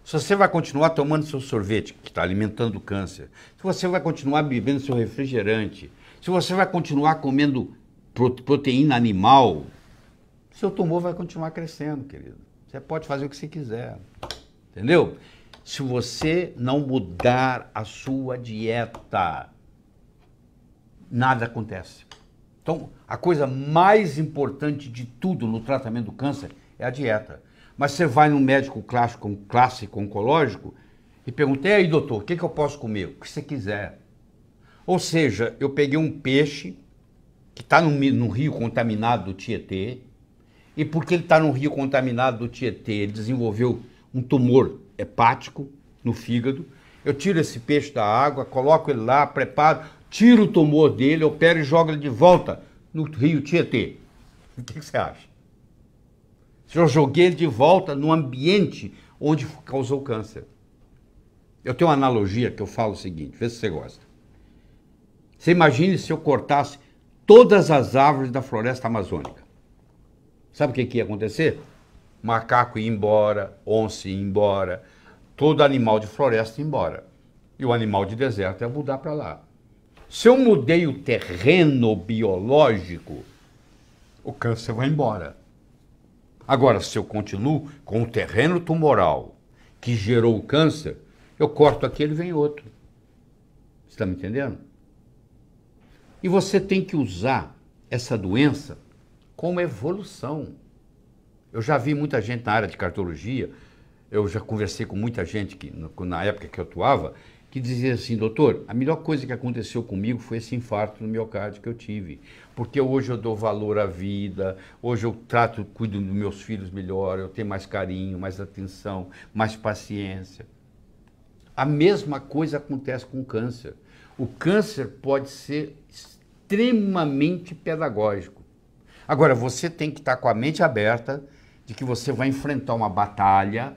Se você vai continuar tomando seu sorvete, que está alimentando o câncer, se você vai continuar bebendo seu refrigerante, se você vai continuar comendo proteína animal, seu tumor vai continuar crescendo, querido. Você pode fazer o que você quiser. Entendeu? Se você não mudar a sua dieta, nada acontece. Então, a coisa mais importante de tudo no tratamento do câncer é a dieta. Mas você vai num médico clássico, clássico oncológico e pergunta: e aí, doutor, o que, que eu posso comer? O que você quiser. Ou seja, eu peguei um peixe que está no, rio contaminado do Tietê, e porque ele está no rio contaminado do Tietê, ele desenvolveu um tumor hepático no fígado. Eu tiro esse peixe da água, coloco ele lá, preparo, tiro o tumor dele, opero e jogo ele de volta no rio Tietê. O que, que você acha? Eu joguei ele de volta no ambiente onde causou câncer. Eu tenho uma analogia que eu falo o seguinte, vê se você gosta. Você imagine se eu cortasse todas as árvores da floresta amazônica. Sabe o que, que ia acontecer? Macaco ia embora, onça ia embora, todo animal de floresta ia embora. E o animal de deserto ia mudar para lá. Se eu mudei o terreno biológico, o câncer vai embora. Agora, se eu continuo com o terreno tumoral que gerou o câncer, eu corto aquele e vem outro. Você está me entendendo? E você tem que usar essa doença como evolução. Eu já vi muita gente na área de cardiologia, eu já conversei com muita gente que, na época que eu atuava, que dizia assim, doutor, a melhor coisa que aconteceu comigo foi esse infarto no miocárdio que eu tive porque hoje eu dou valor à vida, hoje eu trato, cuido dos meus filhos melhor, eu tenho mais carinho, mais atenção, mais paciência. A mesma coisa acontece com o câncer. O câncer pode ser extremamente pedagógico. Agora, você tem que estar com a mente aberta de que você vai enfrentar uma batalha,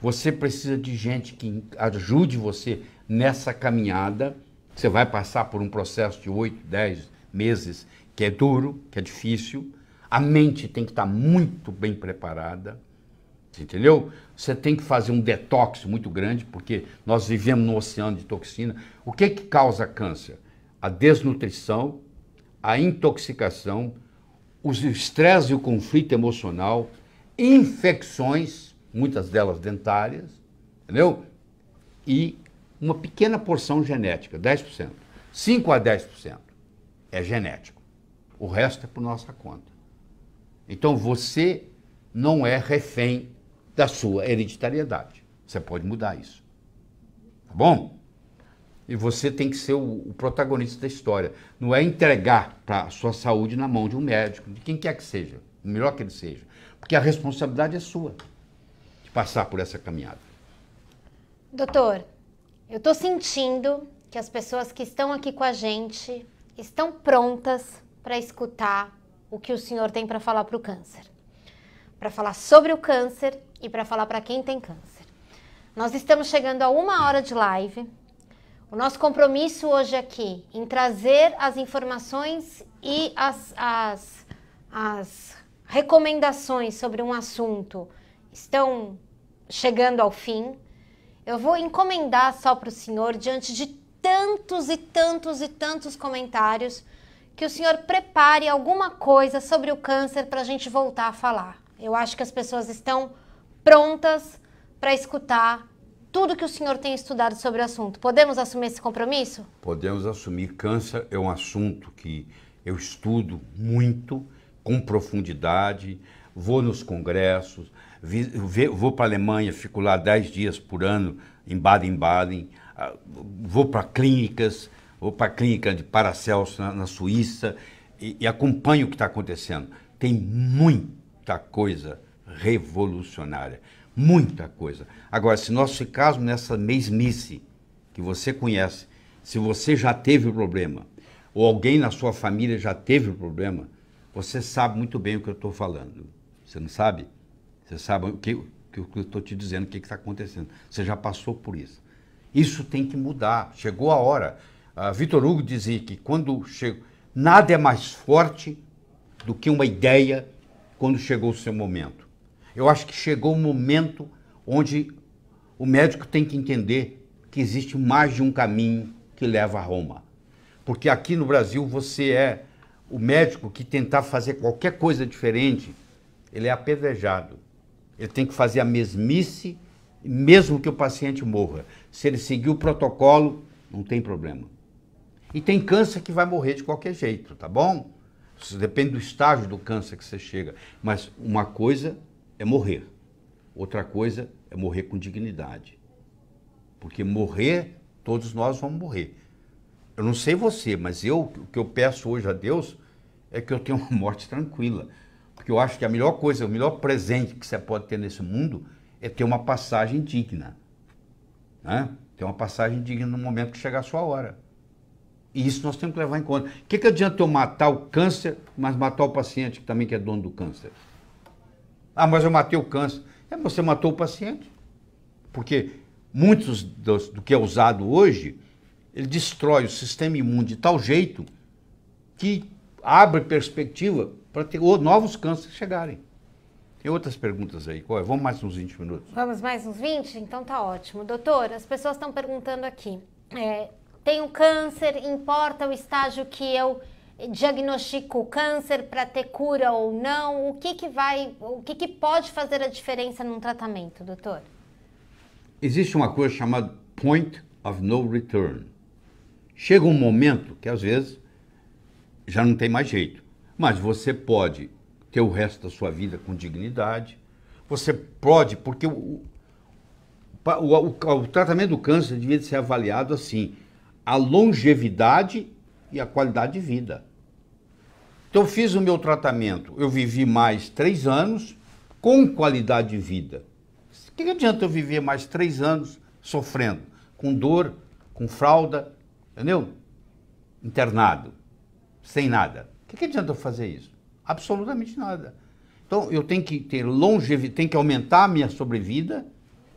você precisa de gente que ajude você nessa caminhada. Você vai passar por um processo de 8, 10 meses que é duro, que é difícil. A mente tem que estar muito bem preparada, entendeu? Você tem que fazer um detox muito grande, porque nós vivemos num oceano de toxina. O que, que causa câncer? A desnutrição, a intoxicação, o estresse e o conflito emocional, infecções, muitas delas dentárias, entendeu? E uma pequena porção genética, 10%. 5 a 10% é genético. O resto é por nossa conta. Então você não é refém da sua hereditariedade. Você pode mudar isso. Tá bom? E você tem que ser o, protagonista da história. Não é entregar para a sua saúde na mão de um médico, de quem quer que seja, o melhor que ele seja. Porque a responsabilidade é sua de passar por essa caminhada. Doutor, eu estou sentindo que as pessoas que estão aqui com a gente estão prontas para escutar o que o Senhor tem para falar para o câncer, para falar sobre o câncer e para falar para quem tem câncer. Nós estamos chegando a uma hora de live. O nosso compromisso hoje aqui em trazer as informações e as, as, as recomendações sobre um assunto estão chegando ao fim. Eu vou encomendar só para o Senhor, diante de tantos e tantos e tantos comentários, que o senhor prepare alguma coisa sobre o câncer para a gente voltar a falar. Eu acho que as pessoas estão prontas para escutar tudo que o senhor tem estudado sobre o assunto. Podemos assumir esse compromisso? Podemos assumir. Câncer é um assunto que eu estudo muito, com profundidade, vou nos congressos, vou para a Alemanha, fico lá 10 dias por ano, em Baden-Baden, ah, vou para clínicas, vou para a clínica de Paracelso na, na Suíça e, e acompanho o que está acontecendo. Tem muita coisa revolucionária, muita coisa. Agora, se nós ficarmos nessa mesmice que você conhece, se você já teve o problema, ou alguém na sua família já teve o problema, você sabe muito bem o que eu estou falando. Você não sabe? Você sabe o que, o que eu estou te dizendo, o que está acontecendo. Você já passou por isso. Isso tem que mudar. Chegou a hora. Ah, Vitor Hugo dizia que quando chegou. Nada é mais forte do que uma ideia quando chegou o seu momento. Eu acho que chegou o momento onde o médico tem que entender que existe mais de um caminho que leva a Roma. Porque aqui no Brasil você é o médico que tentar fazer qualquer coisa diferente, ele é apedrejado. Ele tem que fazer a mesmice, mesmo que o paciente morra. Se ele seguir o protocolo, não tem problema. E tem câncer que vai morrer de qualquer jeito, tá bom? Isso depende do estágio do câncer que você chega. Mas uma coisa é morrer, outra coisa é morrer com dignidade. Porque morrer, todos nós vamos morrer. Eu não sei você, mas eu, o que eu peço hoje a Deus é que eu tenha uma morte tranquila. Porque eu acho que a melhor coisa, o melhor presente que você pode ter nesse mundo é ter uma passagem digna. Né? Ter uma passagem digna no momento que chegar a sua hora. E isso nós temos que levar em conta. O que, que adianta eu matar o câncer, mas matar o paciente que também que é dono do câncer? Ah, mas eu matei o câncer. É, você matou o paciente. Porque muitos do que é usado hoje, ele destrói o sistema imune de tal jeito que abre perspectiva para ter novos cânceres chegarem. Tem outras perguntas aí. Qual é? Vamos mais uns 20 minutos. Vamos mais uns 20? Então tá ótimo. Doutor, as pessoas estão perguntando aqui. É, tenho câncer, importa o estágio que eu diagnostico o câncer para ter cura ou não? O que, que vai, o que, que pode fazer a diferença num tratamento, doutor? Existe uma coisa chamada point of no return. Chega um momento que às vezes já não tem mais jeito, mas você pode ter o resto da sua vida com dignidade. Você pode, porque o, o, o, o tratamento do câncer devia ser avaliado assim a longevidade e a qualidade de vida. Então fiz o meu tratamento, eu vivi mais três anos com qualidade de vida. O que adianta eu viver mais três anos sofrendo, com dor, com fralda, entendeu? Internado, sem nada. O que, que adianta eu fazer isso? Absolutamente nada. Então eu tenho que ter longevidade, tenho que aumentar a minha sobrevida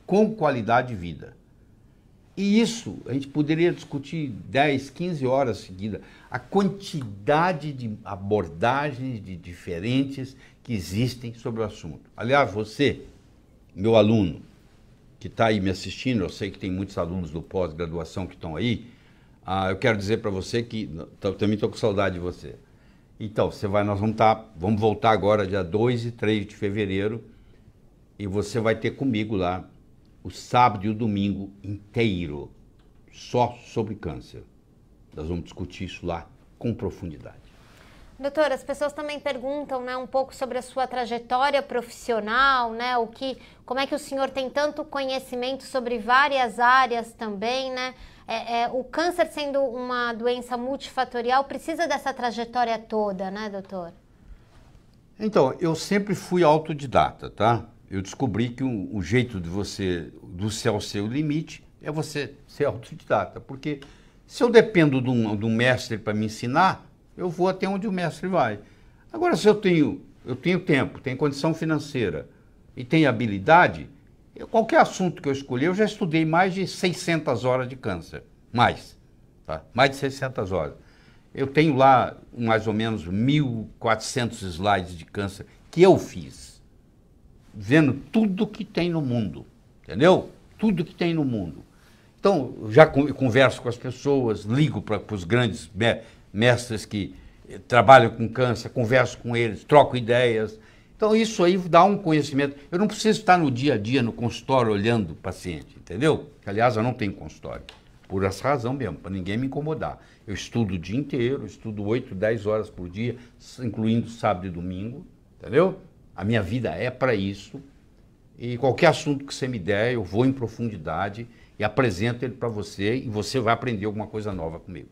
com qualidade de vida. E isso a gente poderia discutir 10, 15 horas seguidas. A quantidade de abordagens de diferentes que existem sobre o assunto. Aliás, você, meu aluno, que está aí me assistindo, eu sei que tem muitos alunos do pós-graduação que estão aí, ah, eu quero dizer para você que também estou com saudade de você. Então, você vai, nós vamos, tá, vamos voltar agora dia 2 e 3 de fevereiro e você vai ter comigo lá o sábado e o domingo inteiro só sobre câncer. Nós vamos discutir isso lá com profundidade. Doutora, as pessoas também perguntam, né, um pouco sobre a sua trajetória profissional, né, o que, como é que o senhor tem tanto conhecimento sobre várias áreas também, né? É, é, o câncer sendo uma doença multifatorial precisa dessa trajetória toda, né, doutor? Então, eu sempre fui autodidata, tá? eu descobri que o, o jeito de você, do céu seu limite, é você ser autodidata. Porque se eu dependo de um, de um mestre para me ensinar, eu vou até onde o mestre vai. Agora, se eu tenho, eu tenho tempo, tenho condição financeira e tenho habilidade, eu, qualquer assunto que eu escolher, eu já estudei mais de 600 horas de câncer. Mais. Tá? Mais de 600 horas. Eu tenho lá mais ou menos 1.400 slides de câncer que eu fiz vendo tudo que tem no mundo, entendeu? Tudo que tem no mundo. Então, já converso com as pessoas, ligo para os grandes mestres que eh, trabalham com câncer, converso com eles, troco ideias. Então, isso aí dá um conhecimento. Eu não preciso estar no dia a dia, no consultório, olhando o paciente, entendeu? Que, aliás, eu não tenho consultório, por essa razão mesmo, para ninguém me incomodar. Eu estudo o dia inteiro, estudo 8, 10 horas por dia, incluindo sábado e domingo, entendeu? A minha vida é para isso. E qualquer assunto que você me der, eu vou em profundidade e apresento ele para você e você vai aprender alguma coisa nova comigo.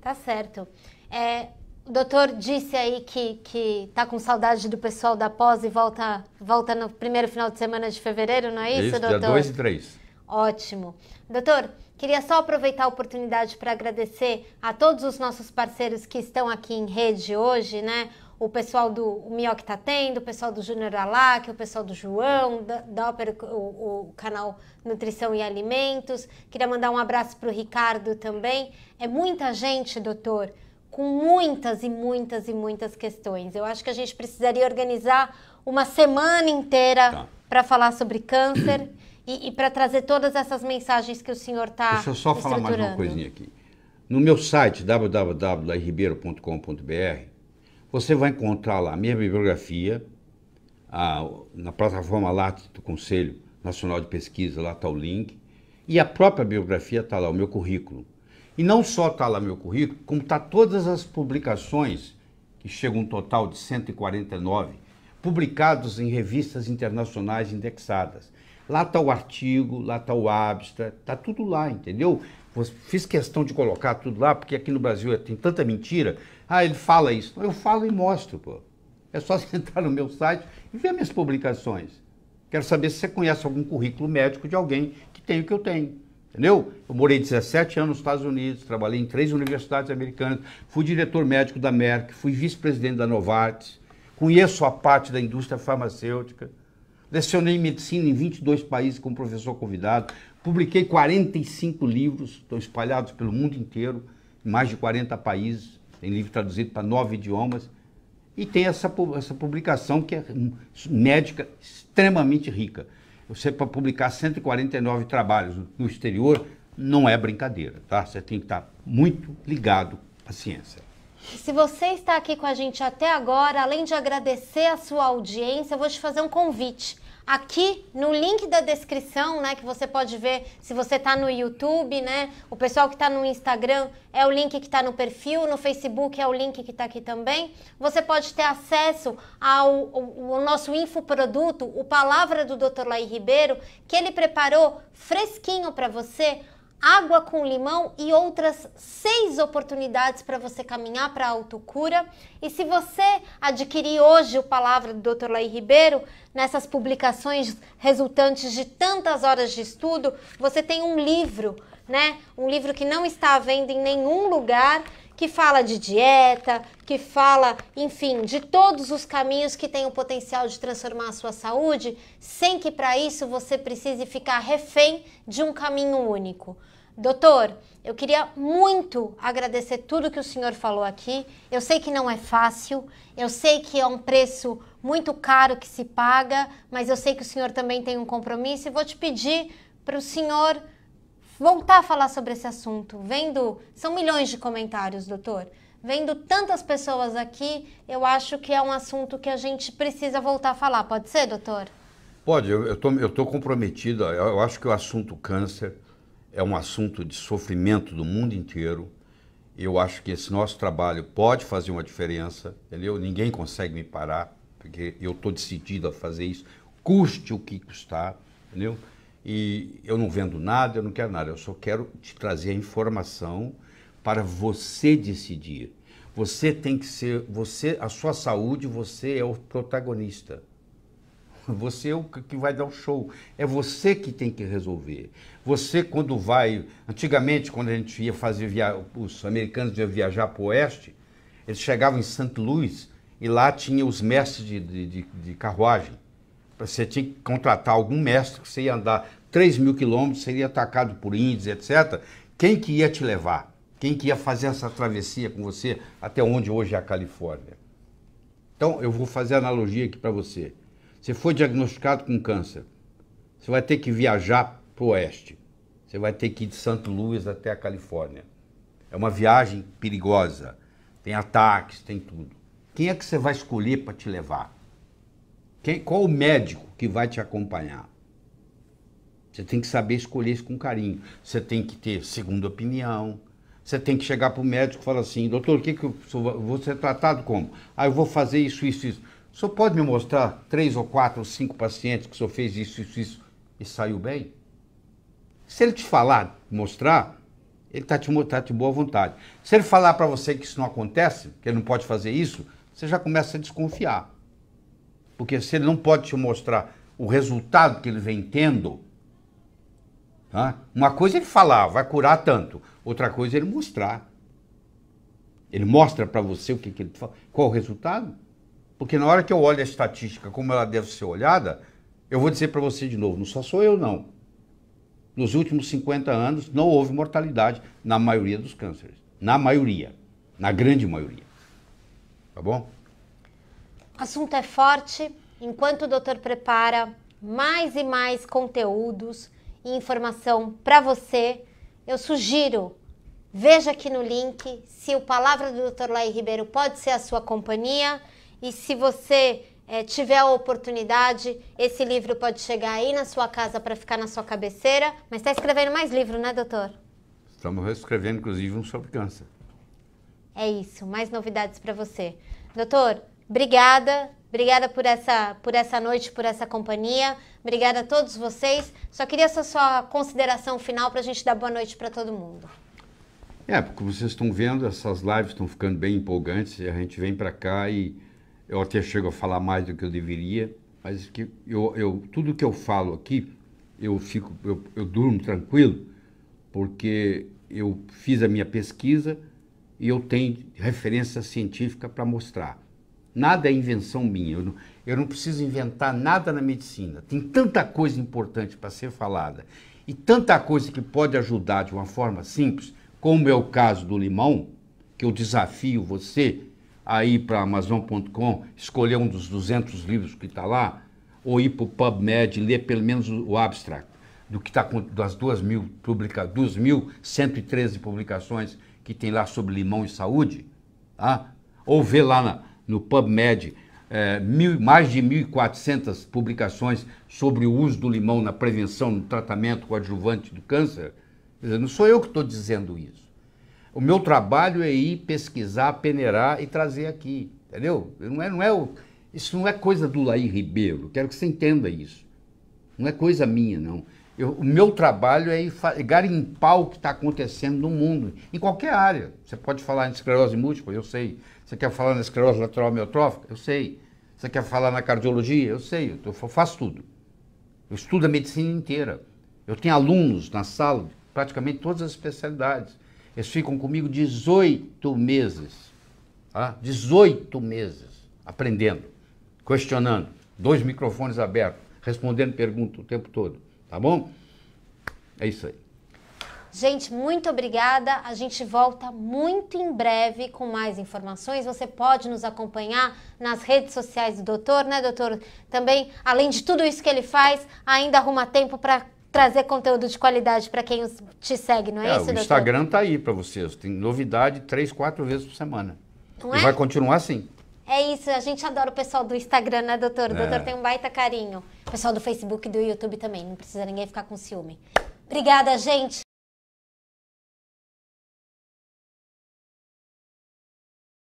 Tá certo. É, o doutor disse aí que, que tá com saudade do pessoal da pós e volta, volta no primeiro final de semana de fevereiro, não é isso, isso doutor? Dia 2 e 3. Ótimo. Doutor, queria só aproveitar a oportunidade para agradecer a todos os nossos parceiros que estão aqui em rede hoje, né? o pessoal do o tá tendo, o pessoal do Júnior Alac, é o pessoal do João, da, da Ópera, o, o, canal Nutrição e Alimentos. Queria mandar um abraço para o Ricardo também. É muita gente, doutor, com muitas e muitas e muitas questões. Eu acho que a gente precisaria organizar uma semana inteira tá. para falar sobre câncer e, e para trazer todas essas mensagens que o senhor está. Deixa eu só falar mais uma coisinha aqui. No meu site www.ribeiro.com.br você vai encontrar lá a minha bibliografia, a, na plataforma Lattes do Conselho Nacional de Pesquisa, lá está o link, e a própria biografia está lá, o meu currículo. E não só está lá meu currículo, como está todas as publicações, que chegam um total de 149, publicados em revistas internacionais indexadas. Lá está o artigo, lá está o abstract, está tudo lá, entendeu? Fiz questão de colocar tudo lá, porque aqui no Brasil tem tanta mentira ah, ele fala isso. Eu falo e mostro, pô. É só você entrar no meu site e ver minhas publicações. Quero saber se você conhece algum currículo médico de alguém que tem o que eu tenho. Entendeu? Eu morei 17 anos nos Estados Unidos, trabalhei em três universidades americanas, fui diretor médico da Merck, fui vice-presidente da Novartis, conheço a parte da indústria farmacêutica, lecionei medicina em 22 países como professor convidado, publiquei 45 livros, estão espalhados pelo mundo inteiro, em mais de 40 países tem livro traduzido para nove idiomas. E tem essa, essa publicação que é hum, médica extremamente rica. Você, para publicar 149 trabalhos no exterior, não é brincadeira, tá? Você tem que estar muito ligado à ciência. Se você está aqui com a gente até agora, além de agradecer a sua audiência, eu vou te fazer um convite. Aqui no link da descrição, né, que você pode ver se você está no YouTube, né? O pessoal que está no Instagram é o link que está no perfil, no Facebook é o link que está aqui também. Você pode ter acesso ao, ao, ao nosso infoproduto, o Palavra do Dr. Laí Ribeiro, que ele preparou fresquinho para você água com limão e outras seis oportunidades para você caminhar para a autocura. E se você adquirir hoje o Palavra do Dr. Laí Ribeiro, nessas publicações resultantes de tantas horas de estudo, você tem um livro, né? Um livro que não está à venda em nenhum lugar, que fala de dieta, que fala, enfim, de todos os caminhos que têm o potencial de transformar a sua saúde, sem que para isso você precise ficar refém de um caminho único. Doutor, eu queria muito agradecer tudo que o senhor falou aqui. Eu sei que não é fácil, eu sei que é um preço muito caro que se paga, mas eu sei que o senhor também tem um compromisso e vou te pedir para o senhor voltar a falar sobre esse assunto. Vendo, são milhões de comentários, doutor. Vendo tantas pessoas aqui, eu acho que é um assunto que a gente precisa voltar a falar. Pode ser, doutor? Pode, eu estou eu tô comprometido. Eu acho que o assunto câncer é um assunto de sofrimento do mundo inteiro. Eu acho que esse nosso trabalho pode fazer uma diferença, entendeu? Ninguém consegue me parar, porque eu estou decidido a fazer isso, custe o que custar, entendeu? E eu não vendo nada, eu não quero nada, eu só quero te trazer a informação para você decidir. Você tem que ser, você, a sua saúde, você é o protagonista. Você é o que vai dar o show. É você que tem que resolver. Você, quando vai. Antigamente, quando a gente ia fazer. Via... Os americanos iam viajar para o oeste, eles chegavam em Santo Luís e lá tinha os mestres de, de, de, de carruagem. Você tinha que contratar algum mestre que você ia andar 3 mil quilômetros, seria atacado por índios, etc. Quem que ia te levar? Quem que ia fazer essa travessia com você até onde hoje é a Califórnia? Então, eu vou fazer a analogia aqui para você. Você foi diagnosticado com câncer. Você vai ter que viajar para o oeste. Você vai ter que ir de Santo Luís até a Califórnia. É uma viagem perigosa. Tem ataques, tem tudo. Quem é que você vai escolher para te levar? Quem, qual o médico que vai te acompanhar? Você tem que saber escolher isso com carinho. Você tem que ter segunda opinião. Você tem que chegar para o médico e falar assim: doutor, o que, que eu, sou, eu vou ser tratado como? Ah, eu vou fazer isso, isso, isso. O senhor pode me mostrar três ou quatro ou cinco pacientes que o senhor fez isso, isso, isso e saiu bem? Se ele te falar, mostrar, ele está te, tá de boa vontade. Se ele falar para você que isso não acontece, que ele não pode fazer isso, você já começa a desconfiar. Porque se ele não pode te mostrar o resultado que ele vem tendo, tá? uma coisa é ele falar, vai curar tanto, outra coisa é ele mostrar. Ele mostra para você o que, que ele fala, qual o resultado. Porque na hora que eu olho a estatística como ela deve ser olhada, eu vou dizer para você de novo, não só sou eu não. Nos últimos 50 anos não houve mortalidade na maioria dos cânceres. Na maioria, na grande maioria. Tá bom? Assunto é forte. Enquanto o doutor prepara mais e mais conteúdos e informação para você, eu sugiro Veja aqui no link se o Palavra do Dr. Laí Ribeiro pode ser a sua companhia. E se você é, tiver a oportunidade, esse livro pode chegar aí na sua casa para ficar na sua cabeceira. Mas está escrevendo mais livro, né, doutor? Estamos reescrevendo, inclusive, um sobre câncer. É isso, mais novidades para você. Doutor, obrigada. Obrigada por essa, por essa noite, por essa companhia. Obrigada a todos vocês. Só queria essa sua consideração final para a gente dar boa noite para todo mundo. É, porque vocês estão vendo, essas lives estão ficando bem empolgantes. A gente vem para cá e eu até chego a falar mais do que eu deveria, mas que eu, eu tudo que eu falo aqui, eu fico, eu, eu durmo tranquilo, porque eu fiz a minha pesquisa e eu tenho referência científica para mostrar. Nada é invenção minha. Eu não, eu não, preciso inventar nada na medicina. Tem tanta coisa importante para ser falada e tanta coisa que pode ajudar de uma forma simples, como é o caso do limão, que eu desafio você aí para Amazon.com, escolher um dos 200 livros que está lá, ou ir para o PubMed e ler pelo menos o abstract do que está das duas mil publica, 2.113 publicações que tem lá sobre limão e saúde, tá? ou ver lá na, no PubMed é, mil, mais de 1.400 publicações sobre o uso do limão na prevenção, no tratamento coadjuvante do câncer. Dizer, não sou eu que estou dizendo isso. O meu trabalho é ir pesquisar, peneirar e trazer aqui, entendeu? Não é, não é isso não é coisa do Laí Ribeiro, quero que você entenda isso. Não é coisa minha, não. Eu, o meu trabalho é ir é garimpar o que está acontecendo no mundo, em qualquer área. Você pode falar em esclerose múltipla, eu sei. Você quer falar na esclerose lateral amiotrófica? Eu sei. Você quer falar na cardiologia? Eu sei, eu faço tudo. Eu estudo a medicina inteira. Eu tenho alunos na sala, praticamente todas as especialidades. Eles ficam comigo 18 meses, tá? 18 meses aprendendo, questionando, dois microfones abertos, respondendo perguntas o tempo todo, tá bom? É isso aí. Gente, muito obrigada. A gente volta muito em breve com mais informações. Você pode nos acompanhar nas redes sociais do doutor, né, doutor? Também, além de tudo isso que ele faz, ainda arruma tempo para trazer conteúdo de qualidade para quem te segue, não é, é isso, O doutor? Instagram tá aí para vocês. Tem novidade três, quatro vezes por semana. Não e é? vai continuar assim. É isso, a gente adora o pessoal do Instagram, né, doutor? O é. doutor tem um baita carinho. O pessoal do Facebook e do YouTube também, não precisa ninguém ficar com ciúme. Obrigada, gente!